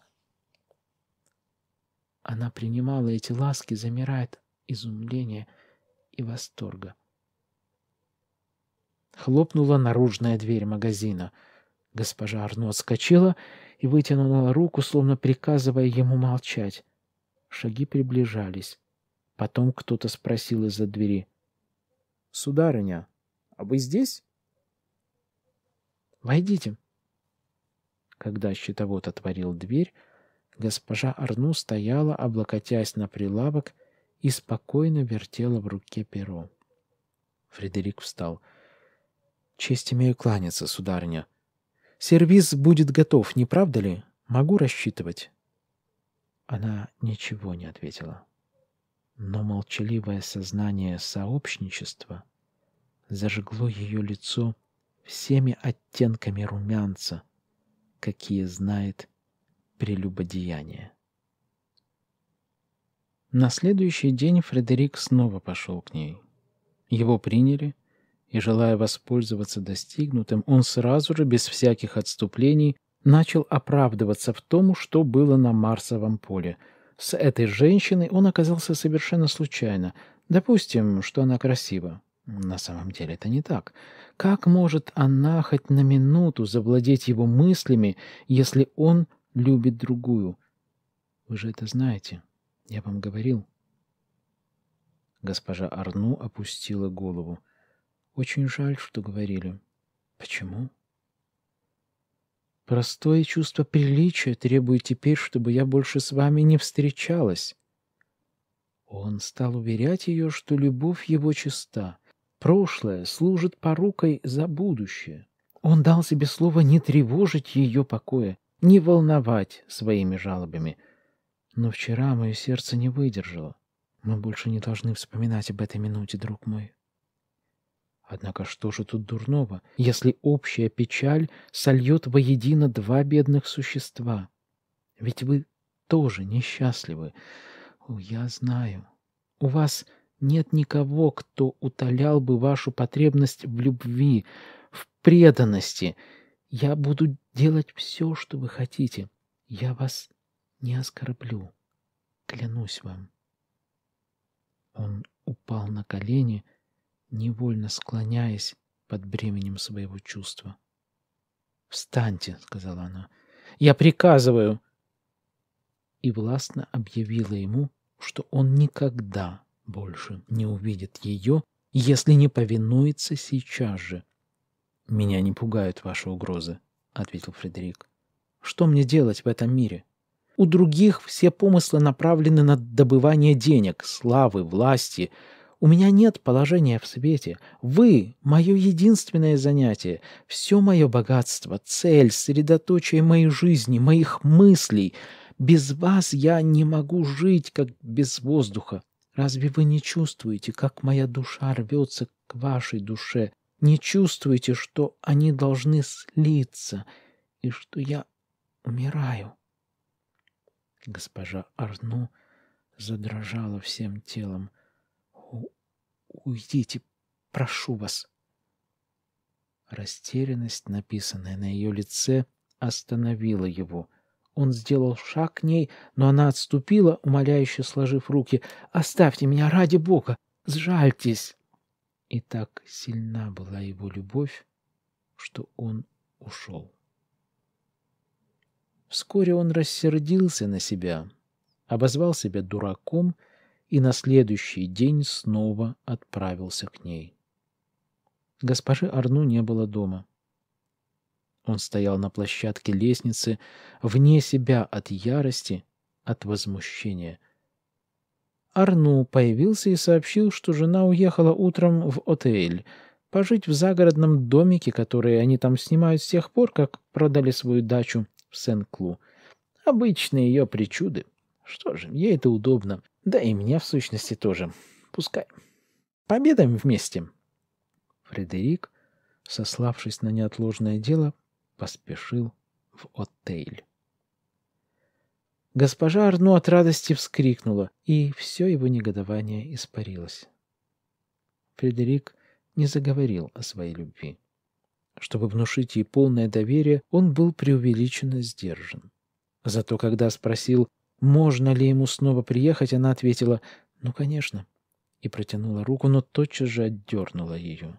Она принимала эти ласки, замирает изумление и восторга. Хлопнула наружная дверь магазина. Госпожа Арно отскочила и вытянула руку, словно приказывая ему молчать. Шаги приближались. Потом кто-то спросил из-за двери. — Сударыня, а вы здесь? — Войдите. Когда щитовод отворил дверь, госпожа Арну стояла, облокотясь на прилавок, и спокойно вертела в руке перо. Фредерик встал — «Честь имею кланяться, сударыня. Сервис будет готов, не правда ли? Могу рассчитывать?» Она ничего не ответила. Но молчаливое сознание сообщничества зажгло ее лицо всеми оттенками румянца, какие знает прелюбодеяние. На следующий день Фредерик снова пошел к ней. Его приняли — и, желая воспользоваться достигнутым, он сразу же, без всяких отступлений, начал оправдываться в том, что было на Марсовом поле. С этой женщиной он оказался совершенно случайно. Допустим, что она красива. На самом деле это не так. Как может она хоть на минуту завладеть его мыслями, если он любит другую? Вы же это знаете. Я вам говорил. Госпожа Арну опустила голову. Очень жаль, что говорили. Почему? Простое чувство приличия требует теперь, чтобы я больше с вами не встречалась. Он стал уверять ее, что любовь его чиста. Прошлое служит порукой за будущее. Он дал себе слово не тревожить ее покоя, не волновать своими жалобами. Но вчера мое сердце не выдержало. Мы больше не должны вспоминать об этой минуте, друг мой. Однако что же тут дурного, если общая печаль сольет воедино два бедных существа? Ведь вы тоже несчастливы. О, я знаю. У вас нет никого, кто утолял бы вашу потребность в любви, в преданности. Я буду делать все, что вы хотите. Я вас не оскорблю. Клянусь вам. Он упал на колени и невольно склоняясь под бременем своего чувства. «Встаньте!» — сказала она. «Я приказываю!» И властно объявила ему, что он никогда больше не увидит ее, если не повинуется сейчас же. «Меня не пугают ваши угрозы», — ответил Фредерик. «Что мне делать в этом мире? У других все помыслы направлены на добывание денег, славы, власти, у меня нет положения в свете. Вы — мое единственное занятие. Все мое богатство, цель, средоточие моей жизни, моих мыслей. Без вас я не могу жить, как без воздуха. Разве вы не чувствуете, как моя душа рвется к вашей душе? Не чувствуете, что они должны слиться и что я умираю?» Госпожа Арну задрожала всем телом. Уйдите, прошу вас. Растерянность, написанная на ее лице, остановила его. Он сделал шаг к ней, но она отступила, умоляюще сложив руки. «Оставьте меня, ради Бога! Сжальтесь!» И так сильна была его любовь, что он ушел. Вскоре он рассердился на себя, обозвал себя дураком — и на следующий день снова отправился к ней. Госпожи Арну не было дома. Он стоял на площадке лестницы, вне себя от ярости, от возмущения. Арну появился и сообщил, что жена уехала утром в отель, пожить в загородном домике, который они там снимают с тех пор, как продали свою дачу в Сен-Клу. Обычные ее причуды. Что же, ей это удобно. Да и меня в сущности тоже. Пускай. Победаем вместе. Фредерик, сославшись на неотложное дело, поспешил в отель. Госпожа Арну от радости вскрикнула, и все его негодование испарилось. Фредерик не заговорил о своей любви. Чтобы внушить ей полное доверие, он был преувеличенно сдержан. Зато когда спросил, можно ли ему снова приехать, она ответила «Ну, конечно», и протянула руку, но тотчас же отдернула ее.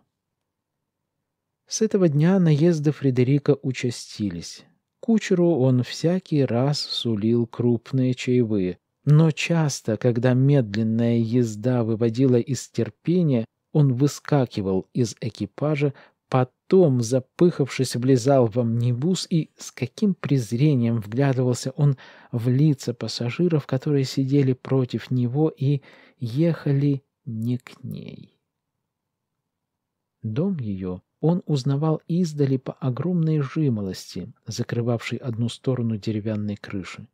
С этого дня наезды Фредерика участились. Кучеру он всякий раз сулил крупные чаевые, но часто, когда медленная езда выводила из терпения, он выскакивал из экипажа, Потом, запыхавшись, влезал в амнибус и с каким презрением вглядывался он в лица пассажиров, которые сидели против него и ехали не к ней. Дом ее он узнавал издали по огромной жимолости, закрывавшей одну сторону деревянной крыши.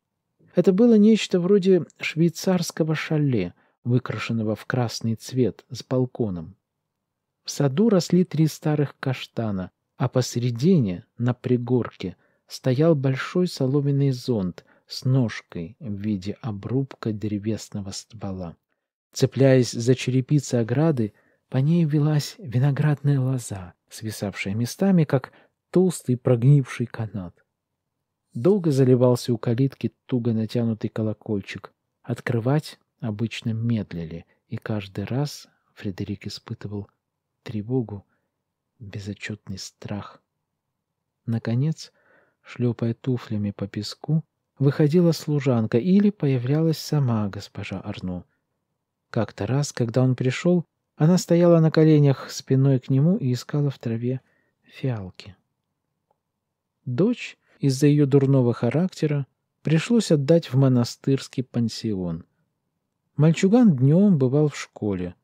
Это было нечто вроде швейцарского шале, выкрашенного в красный цвет с балконом. В саду росли три старых каштана, а посредине, на пригорке, стоял большой соломенный зонт с ножкой в виде обрубка древесного ствола. Цепляясь за черепицы ограды, по ней велась виноградная лоза, свисавшая местами, как толстый прогнивший канат. Долго заливался у калитки туго натянутый колокольчик. Открывать обычно медлили, и каждый раз Фредерик испытывал тревогу, безотчетный страх. Наконец, шлепая туфлями по песку, выходила служанка или появлялась сама госпожа Арну. Как-то раз, когда он пришел, она стояла на коленях спиной к нему и искала в траве фиалки. Дочь из-за ее дурного характера пришлось отдать в монастырский пансион. Мальчуган днем бывал в школе.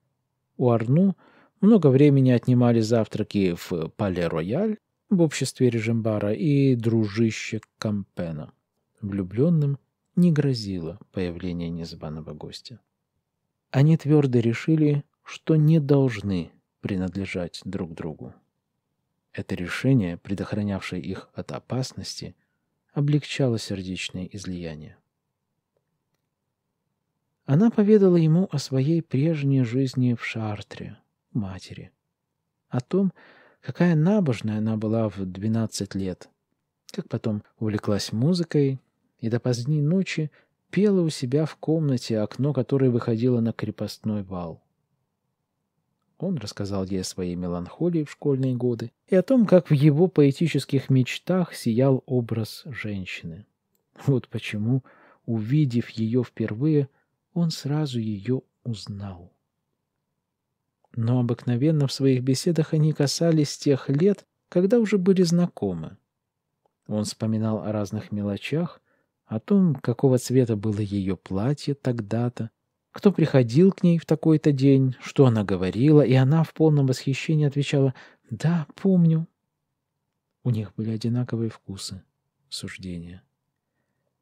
У Арну – много времени отнимали завтраки в Пале-Рояль в обществе Режимбара и дружище Кампена. Влюбленным не грозило появление незваного гостя. Они твердо решили, что не должны принадлежать друг другу. Это решение, предохранявшее их от опасности, облегчало сердечные излияния. Она поведала ему о своей прежней жизни в Шартре, матери. О том, какая набожная она была в 12 лет, как потом увлеклась музыкой и до поздней ночи пела у себя в комнате, окно которое выходило на крепостной вал. Он рассказал ей о своей меланхолии в школьные годы и о том, как в его поэтических мечтах сиял образ женщины. Вот почему, увидев ее впервые, он сразу ее узнал но обыкновенно в своих беседах они касались тех лет, когда уже были знакомы. Он вспоминал о разных мелочах, о том, какого цвета было ее платье тогда-то, кто приходил к ней в такой-то день, что она говорила, и она в полном восхищении отвечала «Да, помню». У них были одинаковые вкусы, суждения.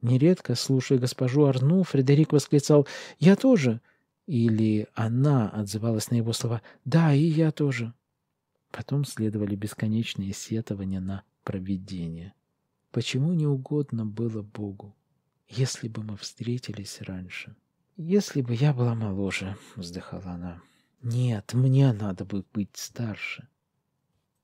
Нередко, слушая госпожу Арну, Фредерик восклицал «Я тоже! Или она отзывалась на его слова «Да, и я тоже». Потом следовали бесконечные сетования на провидение. Почему не угодно было Богу, если бы мы встретились раньше? «Если бы я была моложе», — вздыхала она. «Нет, мне надо бы быть старше».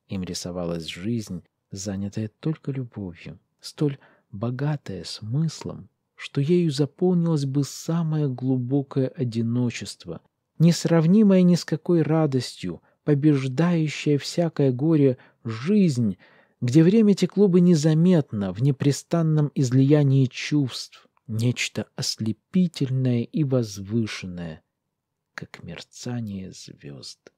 Им рисовалась жизнь, занятая только любовью, столь богатая смыслом, что ею заполнилось бы самое глубокое одиночество, несравнимое ни с какой радостью, побеждающее всякое горе жизнь, где время текло бы незаметно в непрестанном излиянии чувств, нечто ослепительное и возвышенное, как мерцание звезд.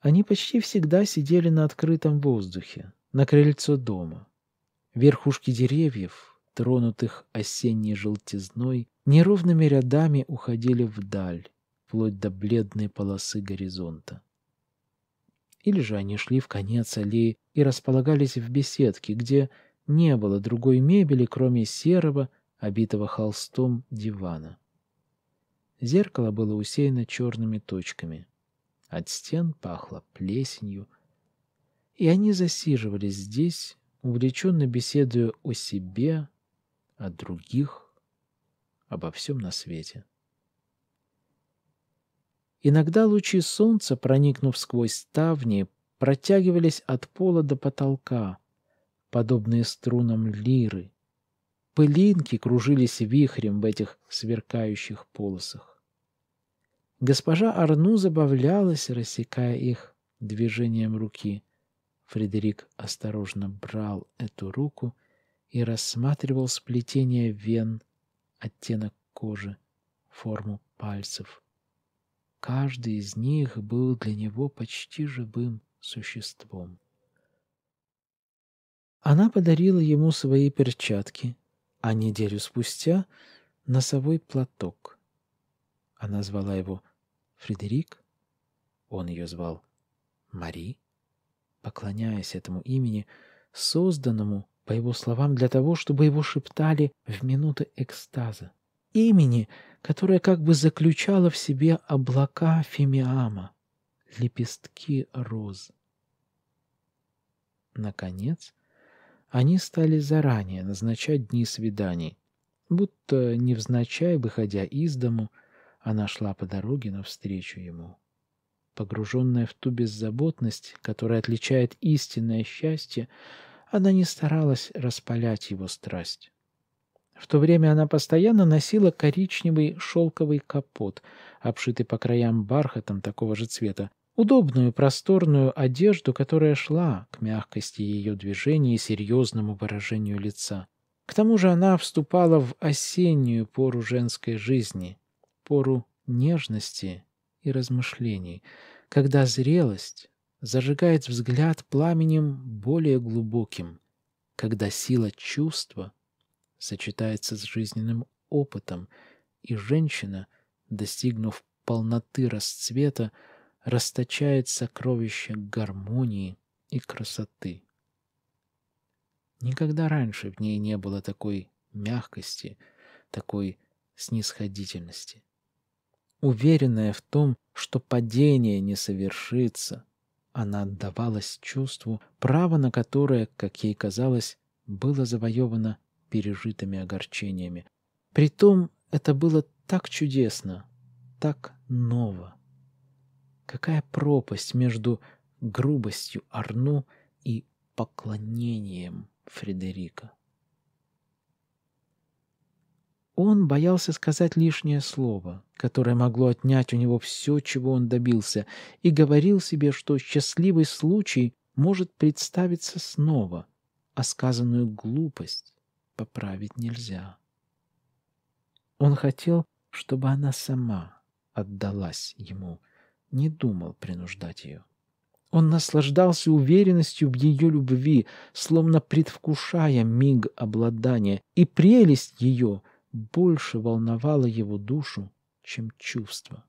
Они почти всегда сидели на открытом воздухе, на крыльцо дома. Верхушки деревьев, тронутых осенней желтизной, неровными рядами уходили вдаль, вплоть до бледной полосы горизонта. Или же они шли в конец аллеи и располагались в беседке, где не было другой мебели, кроме серого, обитого холстом дивана. Зеркало было усеяно черными точками. От стен пахло плесенью. И они засиживались здесь, увлеченно беседуя о себе, о других, обо всем на свете. Иногда лучи солнца, проникнув сквозь ставни, протягивались от пола до потолка, подобные струнам лиры. Пылинки кружились вихрем в этих сверкающих полосах. Госпожа Арну забавлялась, рассекая их движением руки — Фредерик осторожно брал эту руку и рассматривал сплетение вен, оттенок кожи, форму пальцев. Каждый из них был для него почти живым существом. Она подарила ему свои перчатки, а неделю спустя — носовой платок. Она звала его Фредерик, он ее звал Мари поклоняясь этому имени, созданному, по его словам, для того, чтобы его шептали в минуты экстаза. Имени, которое как бы заключало в себе облака фимиама, лепестки роз. Наконец, они стали заранее назначать дни свиданий, будто невзначай, выходя из дому, она шла по дороге навстречу ему. Погруженная в ту беззаботность, которая отличает истинное счастье, она не старалась распалять его страсть. В то время она постоянно носила коричневый шелковый капот, обшитый по краям бархатом такого же цвета, удобную просторную одежду, которая шла к мягкости ее движений и серьезному выражению лица. К тому же она вступала в осеннюю пору женской жизни, пору нежности и размышлений, когда зрелость зажигает взгляд пламенем более глубоким, когда сила чувства сочетается с жизненным опытом, и женщина, достигнув полноты расцвета, расточает сокровища гармонии и красоты. Никогда раньше в ней не было такой мягкости, такой снисходительности уверенная в том, что падение не совершится. Она отдавалась чувству, право на которое, как ей казалось, было завоевано пережитыми огорчениями. Притом это было так чудесно, так ново. Какая пропасть между грубостью Арну и поклонением Фредерика. Он боялся сказать лишнее слово, которое могло отнять у него все, чего он добился, и говорил себе, что счастливый случай может представиться снова, а сказанную глупость поправить нельзя. Он хотел, чтобы она сама отдалась ему, не думал принуждать ее. Он наслаждался уверенностью в ее любви, словно предвкушая миг обладания, и прелесть ее больше волновало его душу, чем чувство.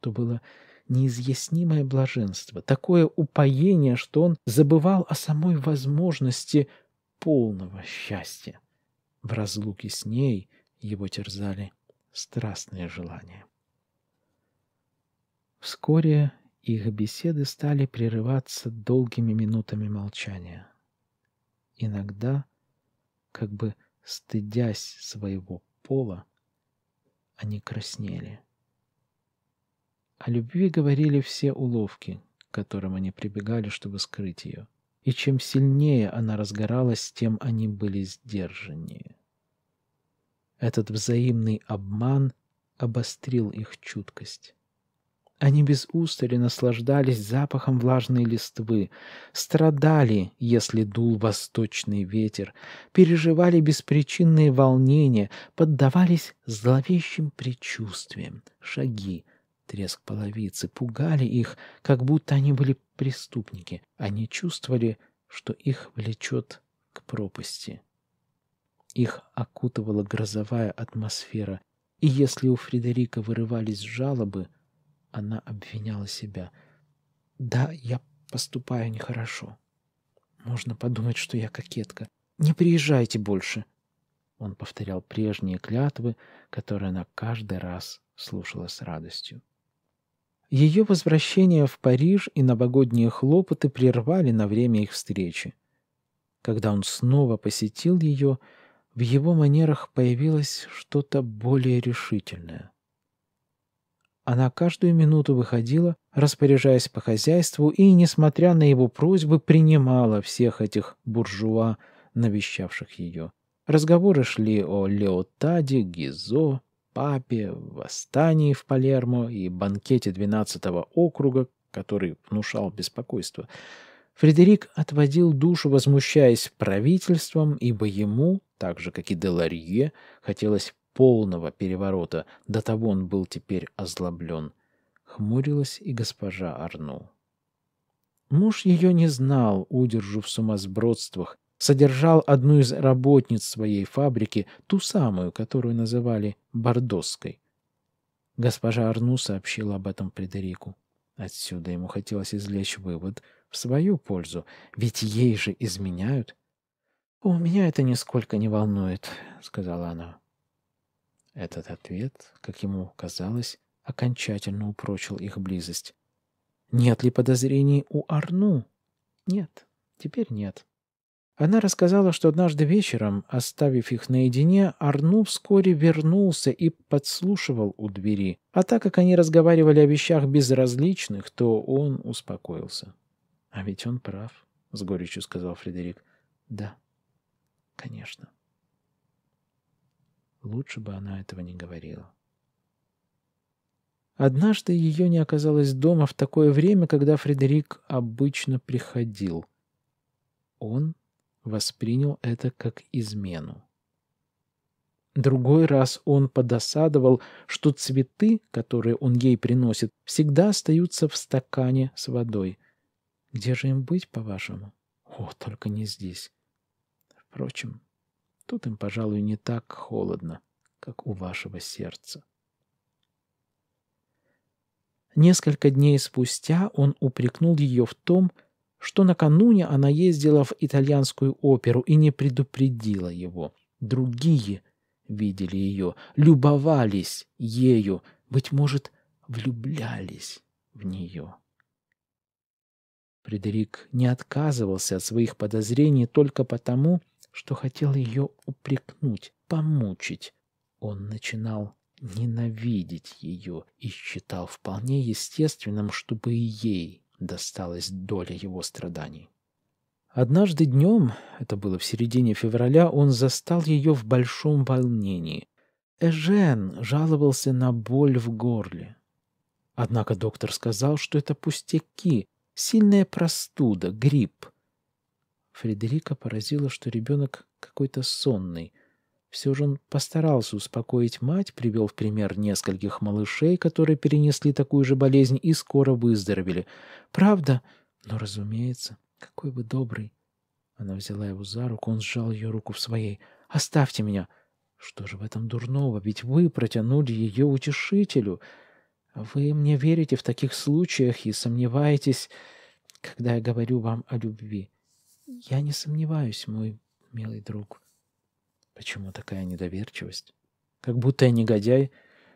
То было неизъяснимое блаженство, такое упоение, что он забывал о самой возможности полного счастья. В разлуке с ней его терзали страстные желания. Вскоре их беседы стали прерываться долгими минутами молчания. Иногда, как бы стыдясь своего пола, они краснели. О любви говорили все уловки, к которым они прибегали, чтобы скрыть ее. И чем сильнее она разгоралась, тем они были сдержаннее. Этот взаимный обман обострил их чуткость. Они без устали наслаждались запахом влажной листвы, страдали, если дул восточный ветер, переживали беспричинные волнения, поддавались зловещим предчувствиям. Шаги, треск половицы пугали их, как будто они были преступники. Они чувствовали, что их влечет к пропасти. Их окутывала грозовая атмосфера, и если у Фредерика вырывались жалобы — она обвиняла себя. «Да, я поступаю нехорошо. Можно подумать, что я кокетка. Не приезжайте больше!» Он повторял прежние клятвы, которые она каждый раз слушала с радостью. Ее возвращение в Париж и новогодние хлопоты прервали на время их встречи. Когда он снова посетил ее, в его манерах появилось что-то более решительное — она каждую минуту выходила, распоряжаясь по хозяйству и, несмотря на его просьбы, принимала всех этих буржуа, навещавших ее. Разговоры шли о Леотаде, Гизо, Папе, восстании в Палермо и банкете 12-го округа, который внушал беспокойство. Фредерик отводил душу, возмущаясь правительством, ибо ему, так же как и Деларье, хотелось полного переворота, до того он был теперь озлоблен, хмурилась и госпожа Арну. Муж ее не знал, удержу в сумасбродствах, содержал одну из работниц своей фабрики, ту самую, которую называли Бордосской. Госпожа Арну сообщила об этом Фредерику. Отсюда ему хотелось извлечь вывод в свою пользу, ведь ей же изменяют. «У меня это нисколько не волнует», — сказала она. Этот ответ, как ему казалось, окончательно упрочил их близость. Нет ли подозрений у Арну? Нет, теперь нет. Она рассказала, что однажды вечером, оставив их наедине, Арну вскоре вернулся и подслушивал у двери. А так как они разговаривали о вещах безразличных, то он успокоился. «А ведь он прав», — с горечью сказал Фредерик. «Да, конечно». Лучше бы она этого не говорила. Однажды ее не оказалось дома в такое время, когда Фредерик обычно приходил. Он воспринял это как измену. Другой раз он подосадовал, что цветы, которые он ей приносит, всегда остаются в стакане с водой. Где же им быть, по-вашему? О, только не здесь. Впрочем, Тут им, пожалуй, не так холодно, как у вашего сердца. Несколько дней спустя он упрекнул ее в том, что накануне она ездила в итальянскую оперу и не предупредила его. Другие видели ее, любовались ею, быть может, влюблялись в нее. Фредерик не отказывался от своих подозрений только потому, что хотел ее упрекнуть, помучить. Он начинал ненавидеть ее и считал вполне естественным, чтобы и ей досталась доля его страданий. Однажды днем, это было в середине февраля, он застал ее в большом волнении. Эжен жаловался на боль в горле. Однако доктор сказал, что это пустяки, сильная простуда, грипп. Фредерика поразило, что ребенок какой-то сонный. Все же он постарался успокоить мать, привел в пример нескольких малышей, которые перенесли такую же болезнь и скоро выздоровели. «Правда?» но разумеется. Какой вы добрый!» Она взяла его за руку, он сжал ее руку в своей. «Оставьте меня!» «Что же в этом дурного? Ведь вы протянули ее утешителю. Вы мне верите в таких случаях и сомневаетесь, когда я говорю вам о любви. Я не сомневаюсь, мой милый друг. Почему такая недоверчивость? Как будто я негодяй,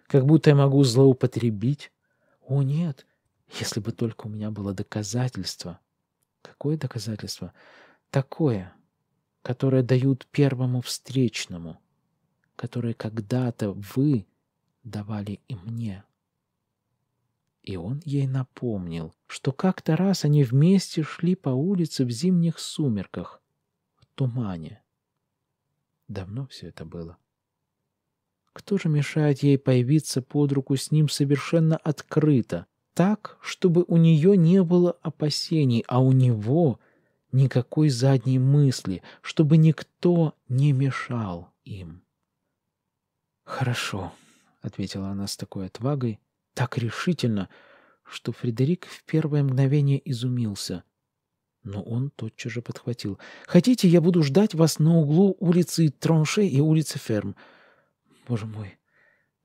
как будто я могу злоупотребить. О, нет, если бы только у меня было доказательство. Какое доказательство? Такое, которое дают первому встречному, которое когда-то вы давали и мне. И он ей напомнил, что как-то раз они вместе шли по улице в зимних сумерках, в тумане. Давно все это было. Кто же мешает ей появиться под руку с ним совершенно открыто, так, чтобы у нее не было опасений, а у него никакой задней мысли, чтобы никто не мешал им? «Хорошо», — ответила она с такой отвагой, — так решительно, что Фредерик в первое мгновение изумился. Но он тотчас же подхватил. «Хотите, я буду ждать вас на углу улицы Тронше и улицы Ферм?» «Боже мой,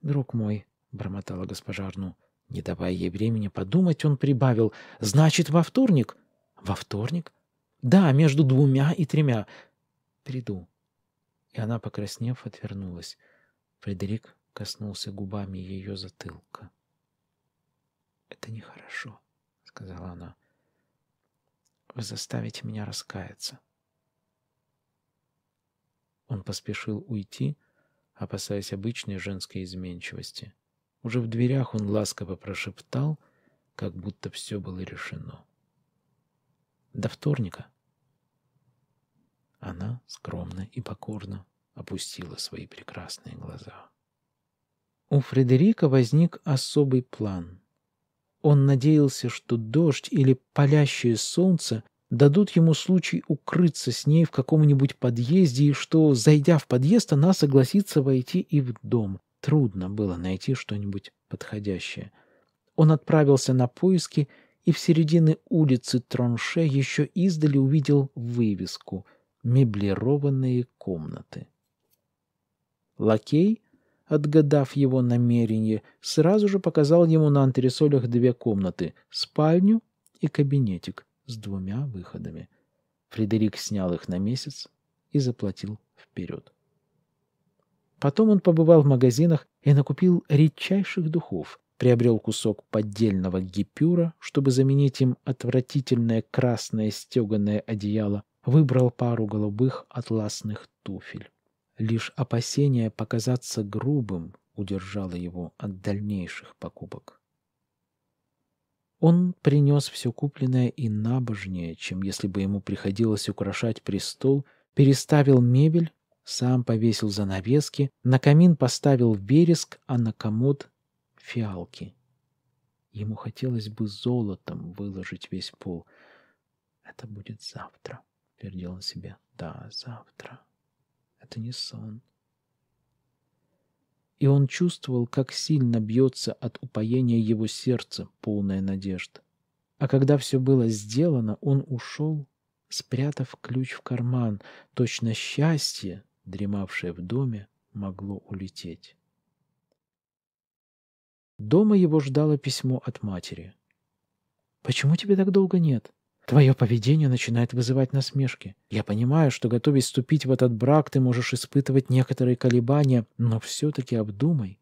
друг мой», — бормотала госпожа Арну. Не давая ей времени подумать, он прибавил. «Значит, во вторник?» «Во вторник?» «Да, между двумя и тремя. Приду». И она, покраснев, отвернулась. Фредерик коснулся губами ее затылка. «Это нехорошо», — сказала она. «Вы заставите меня раскаяться». Он поспешил уйти, опасаясь обычной женской изменчивости. Уже в дверях он ласково прошептал, как будто все было решено. «До вторника». Она скромно и покорно опустила свои прекрасные глаза. У Фредерика возник особый план — он надеялся, что дождь или палящее солнце дадут ему случай укрыться с ней в каком-нибудь подъезде, и что, зайдя в подъезд, она согласится войти и в дом. Трудно было найти что-нибудь подходящее. Он отправился на поиски и в середине улицы Тронше еще издали увидел вывеску «Меблированные комнаты». Лакей, отгадав его намерение, сразу же показал ему на антресолях две комнаты — спальню и кабинетик с двумя выходами. Фредерик снял их на месяц и заплатил вперед. Потом он побывал в магазинах и накупил редчайших духов, приобрел кусок поддельного гипюра, чтобы заменить им отвратительное красное стеганое одеяло, выбрал пару голубых атласных туфель. Лишь опасение показаться грубым удержало его от дальнейших покупок. Он принес все купленное и набожнее, чем если бы ему приходилось украшать престол, переставил мебель, сам повесил занавески, на камин поставил вереск, а на комод — фиалки. Ему хотелось бы золотом выложить весь пол. «Это будет завтра», — твердил он себе. «Да, завтра» это не сон. И он чувствовал, как сильно бьется от упоения его сердце, полная надежда. А когда все было сделано, он ушел, спрятав ключ в карман. Точно счастье, дремавшее в доме, могло улететь. Дома его ждало письмо от матери. «Почему тебя так долго нет? Твое поведение начинает вызывать насмешки. Я понимаю, что, готовясь вступить в этот брак, ты можешь испытывать некоторые колебания, но все-таки обдумай.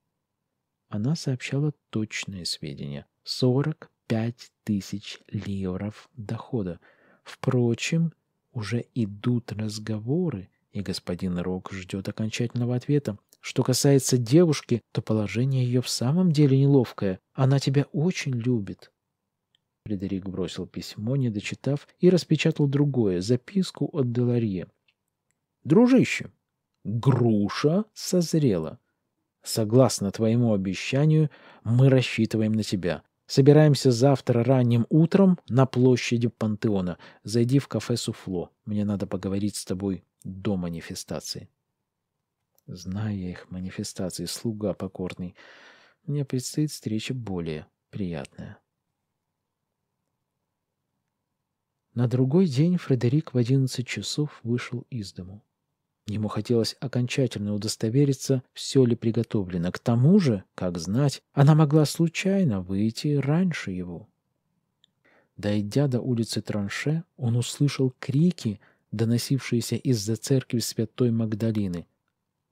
Она сообщала точные сведения. 45 тысяч ливров дохода. Впрочем, уже идут разговоры, и господин Рок ждет окончательного ответа. Что касается девушки, то положение ее в самом деле неловкое. Она тебя очень любит. Фредерик бросил письмо, не дочитав, и распечатал другое, записку от Деларье. «Дружище, груша созрела. Согласно твоему обещанию, мы рассчитываем на тебя. Собираемся завтра ранним утром на площади Пантеона. Зайди в кафе «Суфло». Мне надо поговорить с тобой до манифестации». Зная их манифестации, слуга покорный, мне предстоит встреча более приятная. На другой день Фредерик в 11 часов вышел из дому. Ему хотелось окончательно удостовериться, все ли приготовлено. К тому же, как знать, она могла случайно выйти раньше его. Дойдя до улицы Транше, он услышал крики, доносившиеся из-за церкви Святой Магдалины.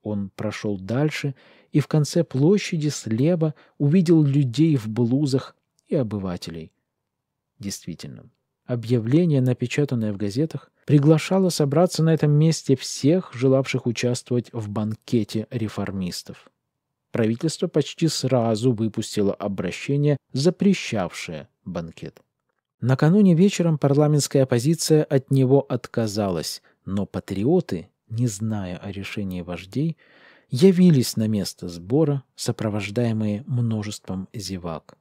Он прошел дальше и в конце площади слева увидел людей в блузах и обывателей. Действительно, объявление, напечатанное в газетах, приглашало собраться на этом месте всех, желавших участвовать в банкете реформистов. Правительство почти сразу выпустило обращение, запрещавшее банкет. Накануне вечером парламентская оппозиция от него отказалась, но патриоты, не зная о решении вождей, явились на место сбора, сопровождаемые множеством зевак –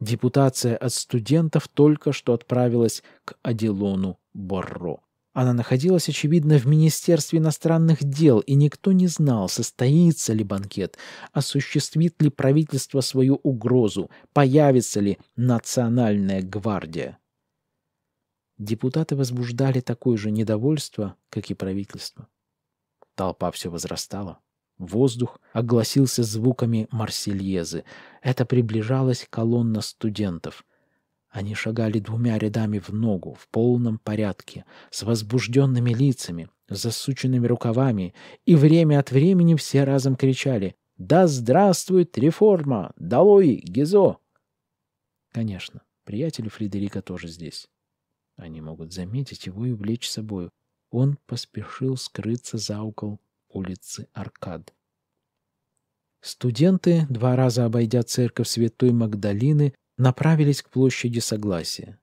Депутация от студентов только что отправилась к Аделону Борро. Она находилась, очевидно, в Министерстве иностранных дел, и никто не знал, состоится ли банкет, осуществит ли правительство свою угрозу, появится ли национальная гвардия. Депутаты возбуждали такое же недовольство, как и правительство. Толпа все возрастала. Воздух огласился звуками Марсельезы. Это приближалась колонна студентов. Они шагали двумя рядами в ногу, в полном порядке, с возбужденными лицами, засученными рукавами, и время от времени все разом кричали «Да здравствует реформа! Долой Гизо!» Конечно, приятели Фредерика тоже здесь. Они могут заметить его и увлечь собою. Он поспешил скрыться за угол улицы Аркад. Студенты, два раза обойдя церковь Святой Магдалины, направились к площади Согласия.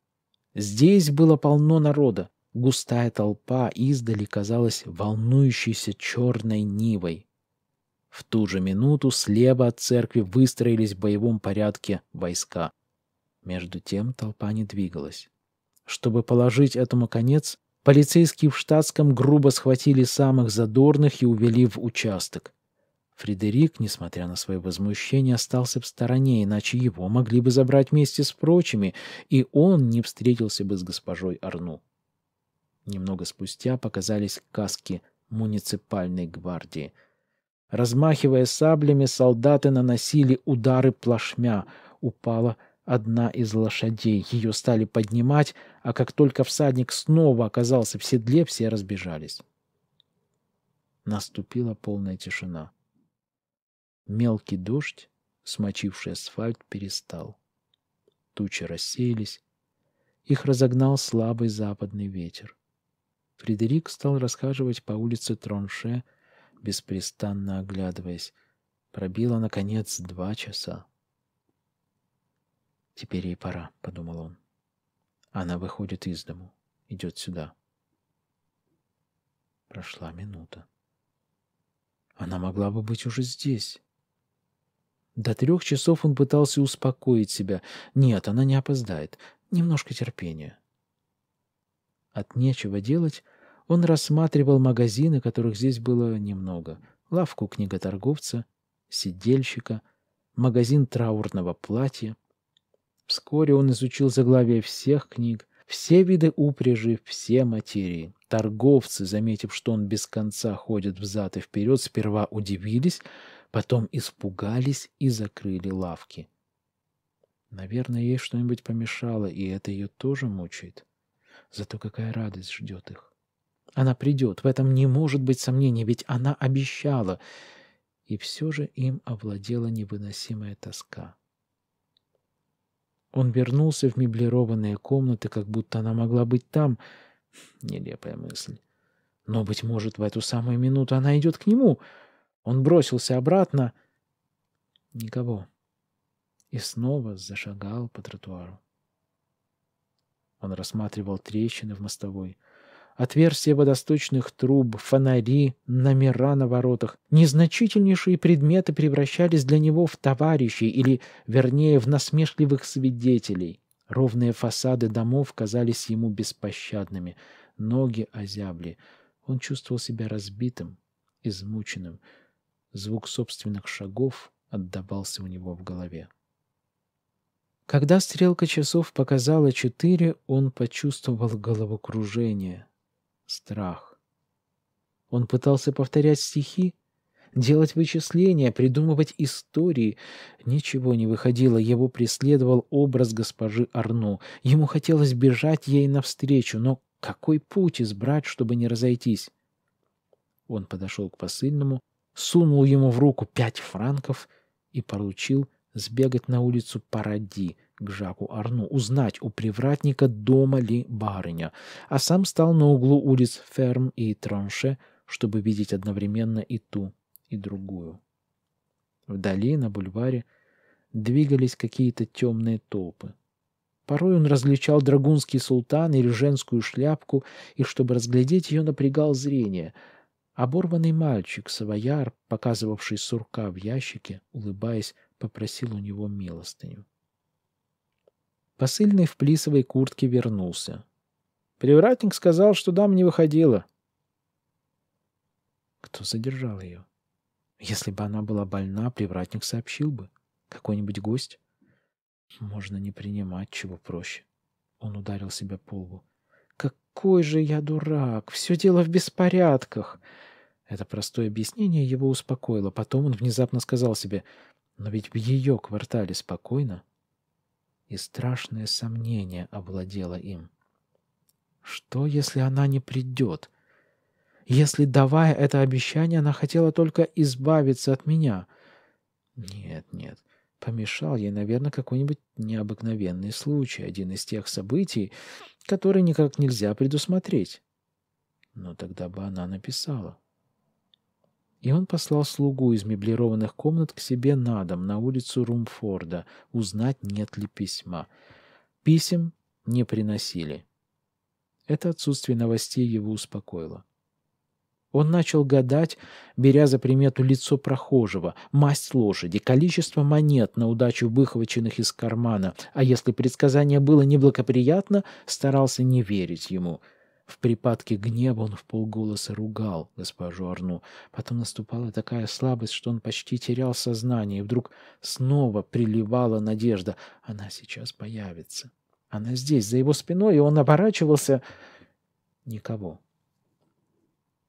Здесь было полно народа. Густая толпа издали казалась волнующейся черной нивой. В ту же минуту слева от церкви выстроились в боевом порядке войска. Между тем толпа не двигалась. Чтобы положить этому конец, Полицейские в штатском грубо схватили самых задорных и увели в участок. Фредерик, несмотря на свое возмущение, остался в стороне, иначе его могли бы забрать вместе с прочими, и он не встретился бы с госпожой Арну. Немного спустя показались каски муниципальной гвардии. Размахивая саблями, солдаты наносили удары плашмя. Упала одна из лошадей. Ее стали поднимать, а как только всадник снова оказался в седле, все разбежались. Наступила полная тишина. Мелкий дождь, смочивший асфальт, перестал. Тучи рассеялись. Их разогнал слабый западный ветер. Фредерик стал расхаживать по улице Тронше, беспрестанно оглядываясь. Пробило, наконец, два часа. «Теперь ей пора», — подумал он. Она выходит из дому, идет сюда. Прошла минута. Она могла бы быть уже здесь. До трех часов он пытался успокоить себя. Нет, она не опоздает. Немножко терпения. От нечего делать он рассматривал магазины, которых здесь было немного. Лавку книготорговца, сидельщика, магазин траурного платья — Вскоре он изучил заглавие всех книг, все виды упряжи, все материи. Торговцы, заметив, что он без конца ходит взад и вперед, сперва удивились, потом испугались и закрыли лавки. Наверное, ей что-нибудь помешало, и это ее тоже мучает. Зато какая радость ждет их. Она придет, в этом не может быть сомнений, ведь она обещала. И все же им овладела невыносимая тоска. Он вернулся в меблированные комнаты, как будто она могла быть там. Нелепая мысль. Но, быть может, в эту самую минуту она идет к нему. Он бросился обратно. Никого. И снова зашагал по тротуару. Он рассматривал трещины в мостовой — Отверстия водосточных труб, фонари, номера на воротах. Незначительнейшие предметы превращались для него в товарищей или, вернее, в насмешливых свидетелей. Ровные фасады домов казались ему беспощадными. Ноги озябли. Он чувствовал себя разбитым, измученным. Звук собственных шагов отдавался у него в голове. Когда стрелка часов показала четыре, он почувствовал головокружение страх. Он пытался повторять стихи, делать вычисления, придумывать истории. Ничего не выходило, его преследовал образ госпожи Арну. Ему хотелось бежать ей навстречу, но какой путь избрать, чтобы не разойтись? Он подошел к посыльному, сунул ему в руку пять франков и поручил сбегать на улицу Паради, к Жаку Арну, узнать у привратника, дома ли барыня, а сам стал на углу улиц Ферм и Транше, чтобы видеть одновременно и ту, и другую. Вдали, на бульваре, двигались какие-то темные толпы. Порой он различал драгунский султан или женскую шляпку, и, чтобы разглядеть ее, напрягал зрение. Оборванный мальчик, савояр, показывавший сурка в ящике, улыбаясь, попросил у него милостыню. Посыльный в плисовой куртке вернулся. Привратник сказал, что дам не выходила. Кто задержал ее? Если бы она была больна, привратник сообщил бы. Какой-нибудь гость? Можно не принимать, чего проще. Он ударил себя по лбу. «Какой же я дурак! Все дело в беспорядках!» Это простое объяснение его успокоило. Потом он внезапно сказал себе, «Но ведь в ее квартале спокойно» и страшное сомнение овладело им. Что, если она не придет? Если, давая это обещание, она хотела только избавиться от меня? Нет, нет. Помешал ей, наверное, какой-нибудь необыкновенный случай, один из тех событий, которые никак нельзя предусмотреть. Но тогда бы она написала. И он послал слугу из меблированных комнат к себе на дом, на улицу Румфорда, узнать, нет ли письма. Писем не приносили. Это отсутствие новостей его успокоило. Он начал гадать, беря за примету лицо прохожего, масть лошади, количество монет на удачу выхваченных из кармана, а если предсказание было неблагоприятно, старался не верить ему — в припадке гнева он в полголоса ругал госпожу Арну. Потом наступала такая слабость, что он почти терял сознание, и вдруг снова приливала надежда. Она сейчас появится. Она здесь, за его спиной, и он оборачивался. Никого.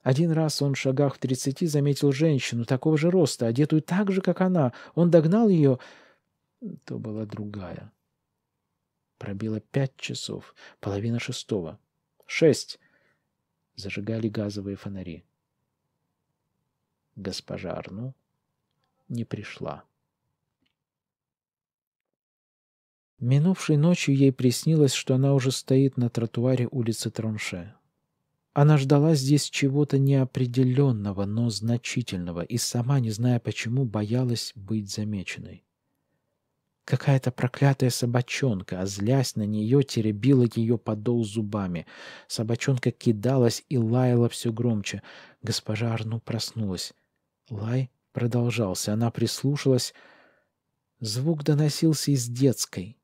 Один раз он в шагах в тридцати заметил женщину такого же роста, одетую так же, как она. Он догнал ее. То была другая. Пробило пять часов, половина шестого. Шесть!» Зажигали газовые фонари. Госпожа Арну не пришла. Минувшей ночью ей приснилось, что она уже стоит на тротуаре улицы Тронше. Она ждала здесь чего-то неопределенного, но значительного, и сама, не зная почему, боялась быть замеченной. Какая-то проклятая собачонка, а злясь на нее, теребила ее подол зубами. Собачонка кидалась и лаяла все громче. Госпожа Арну проснулась. Лай продолжался. Она прислушалась. Звук доносился из детской.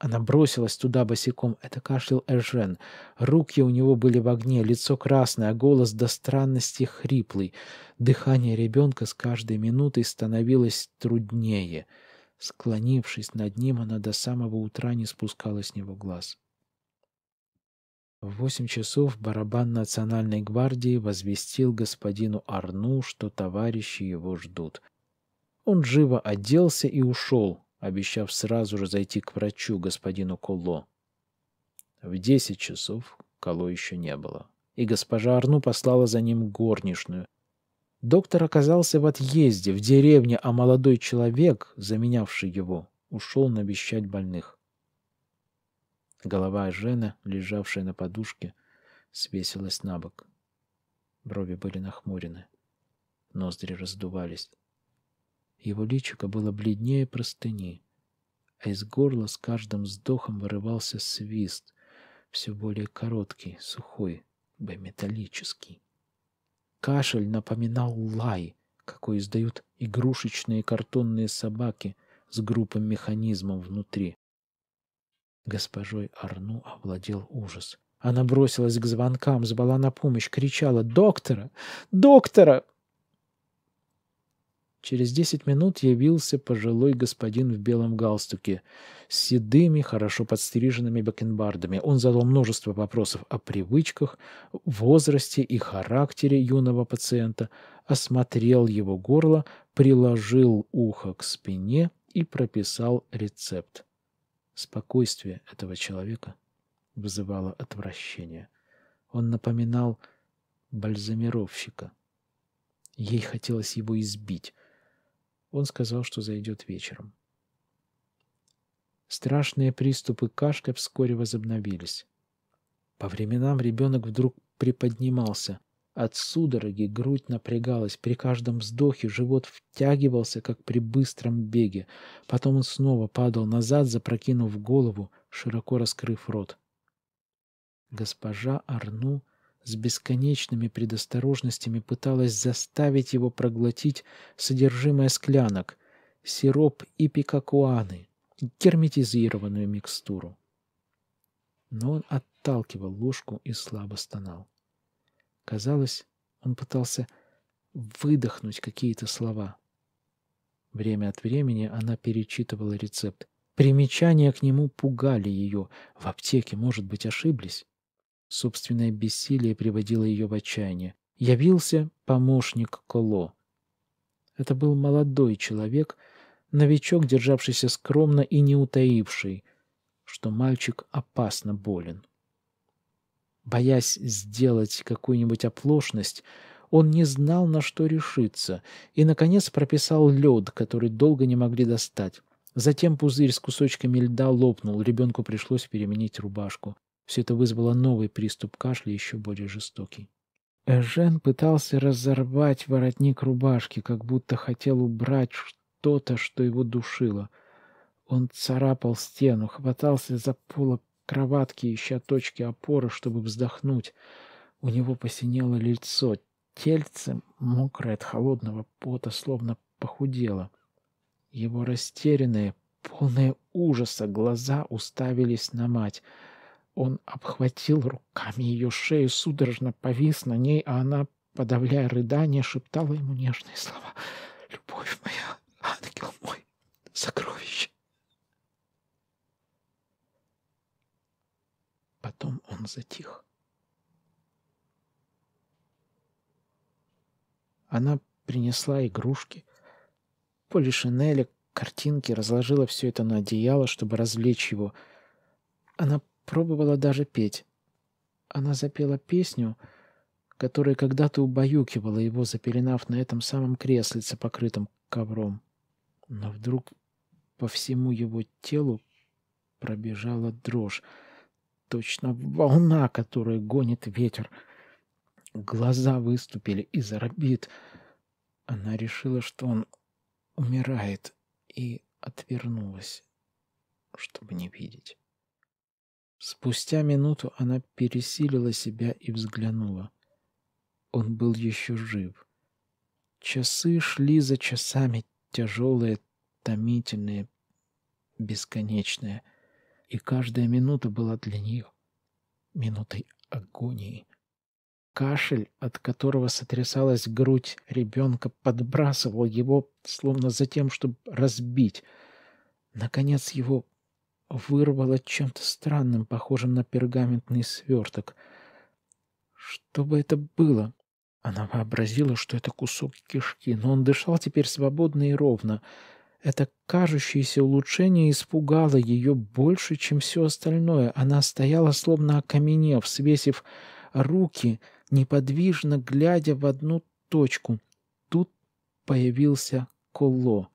Она бросилась туда босиком. Это кашлял Эржен. Руки у него были в огне, лицо красное, а голос до странности хриплый. Дыхание ребенка с каждой минутой становилось труднее — Склонившись над ним, она до самого утра не спускала с него глаз. В восемь часов барабан Национальной гвардии возвестил господину Арну, что товарищи его ждут. Он живо оделся и ушел, обещав сразу же зайти к врачу, господину Колло. В десять часов Коло еще не было, и госпожа Арну послала за ним горничную, Доктор оказался в отъезде, в деревне, а молодой человек, заменявший его, ушел навещать больных. Голова жены, лежавшая на подушке, свесилась на бок. Брови были нахмурены. Ноздри раздувались. Его личико было бледнее простыни, а из горла с каждым вздохом вырывался свист, все более короткий, сухой, металлический. Кашель напоминал лай, какой издают игрушечные картонные собаки с группым механизмом внутри. Госпожой Арну овладел ужас. Она бросилась к звонкам, звала на помощь, кричала «Доктора! Доктора!» Через десять минут явился пожилой господин в белом галстуке с седыми, хорошо подстриженными бакенбардами. Он задал множество вопросов о привычках, возрасте и характере юного пациента, осмотрел его горло, приложил ухо к спине и прописал рецепт. Спокойствие этого человека вызывало отвращение. Он напоминал бальзамировщика. Ей хотелось его избить, он сказал, что зайдет вечером. Страшные приступы кашля вскоре возобновились. По временам ребенок вдруг приподнимался. От судороги грудь напрягалась, при каждом вздохе живот втягивался, как при быстром беге. Потом он снова падал назад, запрокинув голову, широко раскрыв рот. Госпожа Арну с бесконечными предосторожностями пыталась заставить его проглотить содержимое склянок, сироп и пикакуаны, герметизированную микстуру. Но он отталкивал ложку и слабо стонал. Казалось, он пытался выдохнуть какие-то слова. Время от времени она перечитывала рецепт. Примечания к нему пугали ее. В аптеке, может быть, ошиблись. Собственное бессилие приводило ее в отчаяние. Явился помощник Коло. Это был молодой человек, новичок, державшийся скромно и не утаивший, что мальчик опасно болен. Боясь сделать какую-нибудь оплошность, он не знал, на что решиться, и, наконец, прописал лед, который долго не могли достать. Затем пузырь с кусочками льда лопнул, ребенку пришлось переменить рубашку. Все это вызвало новый приступ кашля, еще более жестокий. Эжен пытался разорвать воротник рубашки, как будто хотел убрать что-то, что его душило. Он царапал стену, хватался за полок кроватки, ища точки опоры, чтобы вздохнуть. У него посинело лицо, тельце, мокрое от холодного пота, словно похудело. Его растерянные, полные ужаса глаза уставились на мать — он обхватил руками ее шею, судорожно повис на ней, а она, подавляя рыдание, шептала ему нежные слова. «Любовь моя, ангел мой, сокровище!» Потом он затих. Она принесла игрушки, полишинели, картинки, разложила все это на одеяло, чтобы развлечь его. Она Пробовала даже петь. Она запела песню, которая когда-то убаюкивала его, запеленав на этом самом креслице, покрытом ковром. Но вдруг по всему его телу пробежала дрожь, точно волна, которая гонит ветер. Глаза выступили из орбит. Она решила, что он умирает, и отвернулась, чтобы не видеть. Спустя минуту она пересилила себя и взглянула. Он был еще жив. Часы шли за часами, тяжелые, томительные, бесконечные. И каждая минута была для нее минутой агонии. Кашель, от которого сотрясалась грудь ребенка, подбрасывал его, словно за тем, чтобы разбить. Наконец его вырвало чем-то странным, похожим на пергаментный сверток. Что бы это было? Она вообразила, что это кусок кишки, но он дышал теперь свободно и ровно. Это кажущееся улучшение испугало ее больше, чем все остальное. Она стояла, словно окаменев, свесив руки, неподвижно глядя в одну точку. Тут появился Коло.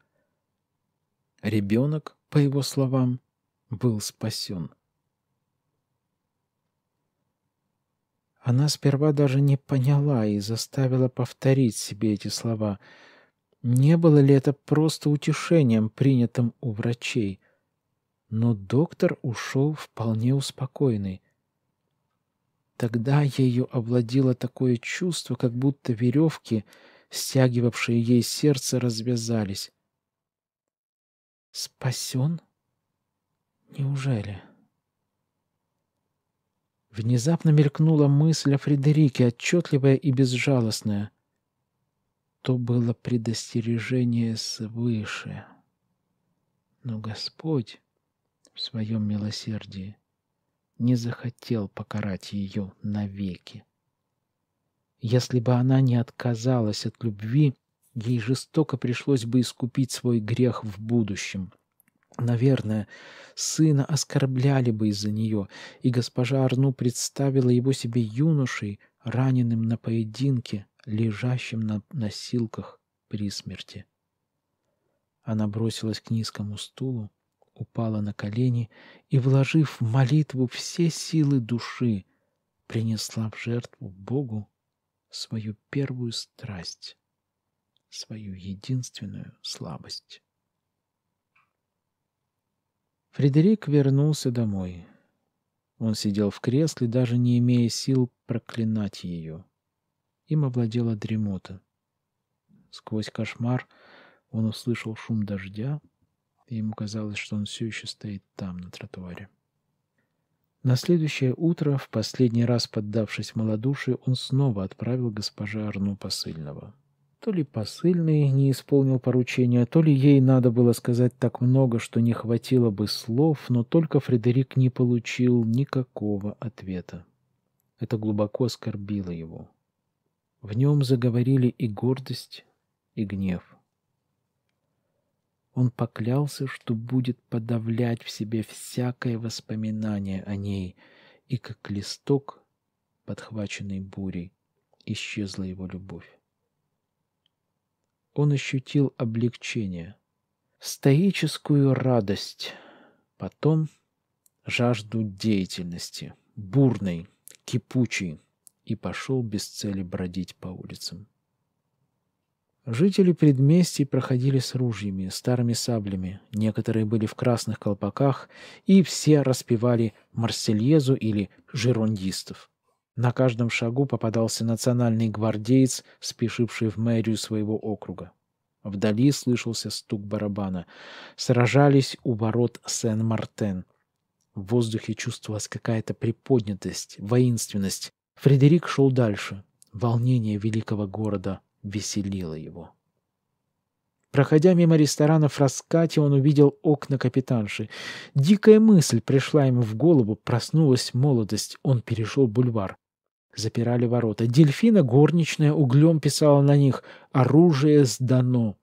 Ребенок, по его словам, был спасен. Она сперва даже не поняла и заставила повторить себе эти слова. Не было ли это просто утешением, принятым у врачей? Но доктор ушел вполне успокоенный. Тогда ею овладело такое чувство, как будто веревки, стягивавшие ей сердце, развязались. «Спасен?» Неужели? Внезапно мелькнула мысль о Фредерике, отчетливая и безжалостная. То было предостережение свыше. Но Господь в своем милосердии не захотел покарать ее навеки. Если бы она не отказалась от любви, ей жестоко пришлось бы искупить свой грех в будущем. Наверное, сына оскорбляли бы из-за нее, и госпожа Арну представила его себе юношей, раненым на поединке, лежащим на носилках при смерти. Она бросилась к низкому стулу, упала на колени и, вложив в молитву все силы души, принесла в жертву Богу свою первую страсть, свою единственную слабость. Фредерик вернулся домой. Он сидел в кресле, даже не имея сил проклинать ее. Им овладела дремота. Сквозь кошмар он услышал шум дождя, и ему казалось, что он все еще стоит там, на тротуаре. На следующее утро, в последний раз поддавшись малодушию, он снова отправил госпоже Арну посыльного. То ли посыльный не исполнил поручения, то ли ей надо было сказать так много, что не хватило бы слов, но только Фредерик не получил никакого ответа. Это глубоко оскорбило его. В нем заговорили и гордость, и гнев. Он поклялся, что будет подавлять в себе всякое воспоминание о ней, и как листок, подхваченный бурей, исчезла его любовь он ощутил облегчение, стоическую радость, потом жажду деятельности, бурной, кипучей, и пошел без цели бродить по улицам. Жители предместий проходили с ружьями, старыми саблями, некоторые были в красных колпаках, и все распевали «Марсельезу» или «Жирондистов». На каждом шагу попадался национальный гвардеец, спешивший в мэрию своего округа. Вдали слышался стук барабана. Сражались у ворот Сен-Мартен. В воздухе чувствовалась какая-то приподнятость, воинственность. Фредерик шел дальше. Волнение великого города веселило его. Проходя мимо ресторана Фраскати, он увидел окна капитанши. Дикая мысль пришла ему в голову, проснулась молодость, он перешел бульвар. Запирали ворота. Дельфина горничная углем писала на них «Оружие сдано».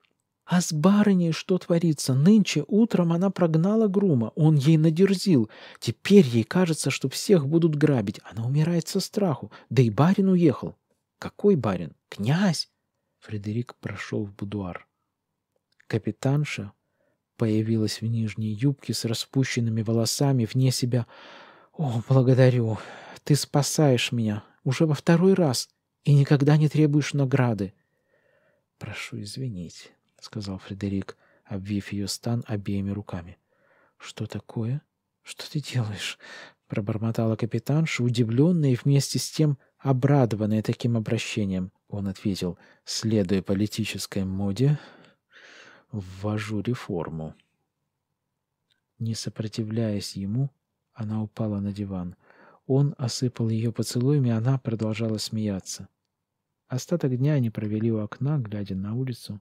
А с барыней что творится? Нынче утром она прогнала грума, он ей надерзил. Теперь ей кажется, что всех будут грабить. Она умирает со страху. Да и барин уехал. Какой барин? Князь! Фредерик прошел в будуар. Капитанша появилась в нижней юбке с распущенными волосами, вне себя. «О, благодарю! Ты спасаешь меня уже во второй раз и никогда не требуешь награды!» «Прошу извинить», — сказал Фредерик, обвив ее стан обеими руками. «Что такое? Что ты делаешь?» — пробормотала капитанша, удивленная и вместе с тем обрадованная таким обращением. Он ответил, следуя политической моде, ввожу реформу». Не сопротивляясь ему, она упала на диван. Он осыпал ее поцелуями, она продолжала смеяться. Остаток дня они провели у окна, глядя на улицу,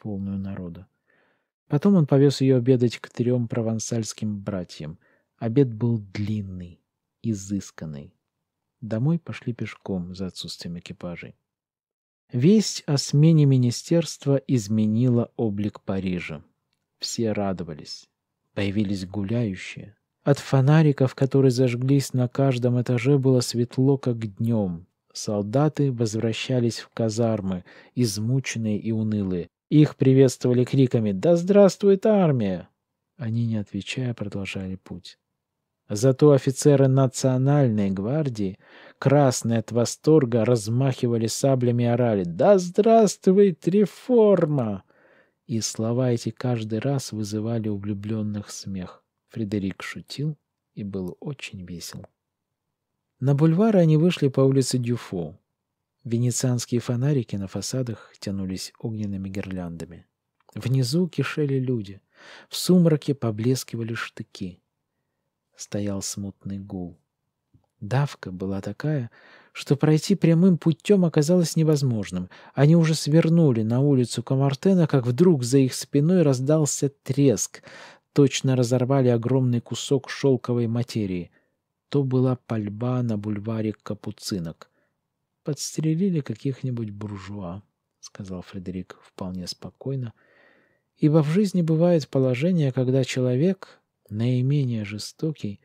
полную народа. Потом он повез ее обедать к трем провансальским братьям. Обед был длинный, изысканный. Домой пошли пешком за отсутствием экипажей. Весть о смене министерства изменила облик Парижа. Все радовались. Появились гуляющие. От фонариков, которые зажглись на каждом этаже, было светло, как днем. Солдаты возвращались в казармы, измученные и унылые. Их приветствовали криками «Да здравствует армия!». Они, не отвечая, продолжали путь. Зато офицеры национальной гвардии, красные от восторга, размахивали саблями и орали «Да здравствует реформа!» И слова эти каждый раз вызывали у влюбленных смех. Фредерик шутил и был очень весел. На бульвар они вышли по улице Дюфо. Венецианские фонарики на фасадах тянулись огненными гирляндами. Внизу кишели люди. В сумраке поблескивали штыки стоял смутный гул. Давка была такая, что пройти прямым путем оказалось невозможным. Они уже свернули на улицу Камартена, как вдруг за их спиной раздался треск. Точно разорвали огромный кусок шелковой материи. То была пальба на бульваре Капуцинок. «Подстрелили каких-нибудь буржуа», — сказал Фредерик вполне спокойно. «Ибо в жизни бывает положение, когда человек, наименее жестокий,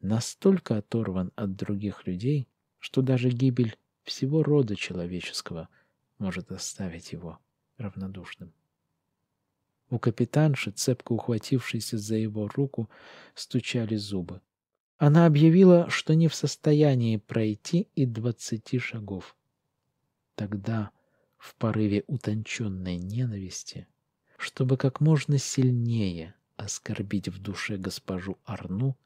настолько оторван от других людей, что даже гибель всего рода человеческого может оставить его равнодушным. У капитанши, цепко ухватившейся за его руку, стучали зубы. Она объявила, что не в состоянии пройти и двадцати шагов. Тогда, в порыве утонченной ненависти, чтобы как можно сильнее оскорбить в душе госпожу Арну,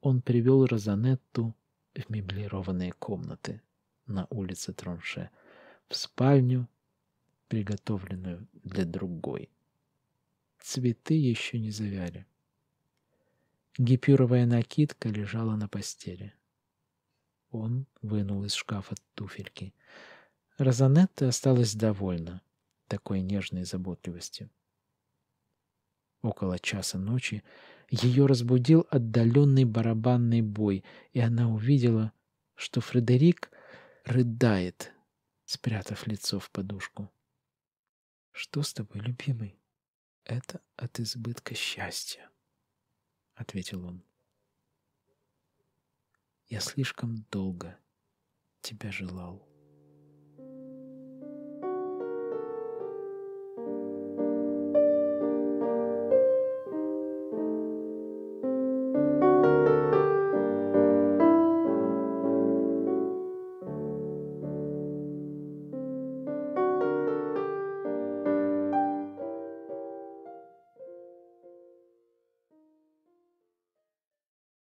он привел Розанетту в меблированные комнаты на улице Тронше, в спальню, приготовленную для другой. Цветы еще не завяли. Гипюровая накидка лежала на постели. Он вынул из шкафа туфельки. Розанетта осталась довольна такой нежной заботливостью. Около часа ночи ее разбудил отдаленный барабанный бой, и она увидела, что Фредерик рыдает, спрятав лицо в подушку. «Что с тобой, любимый?» «Это от избытка счастья», — ответил он. «Я слишком долго тебя желал».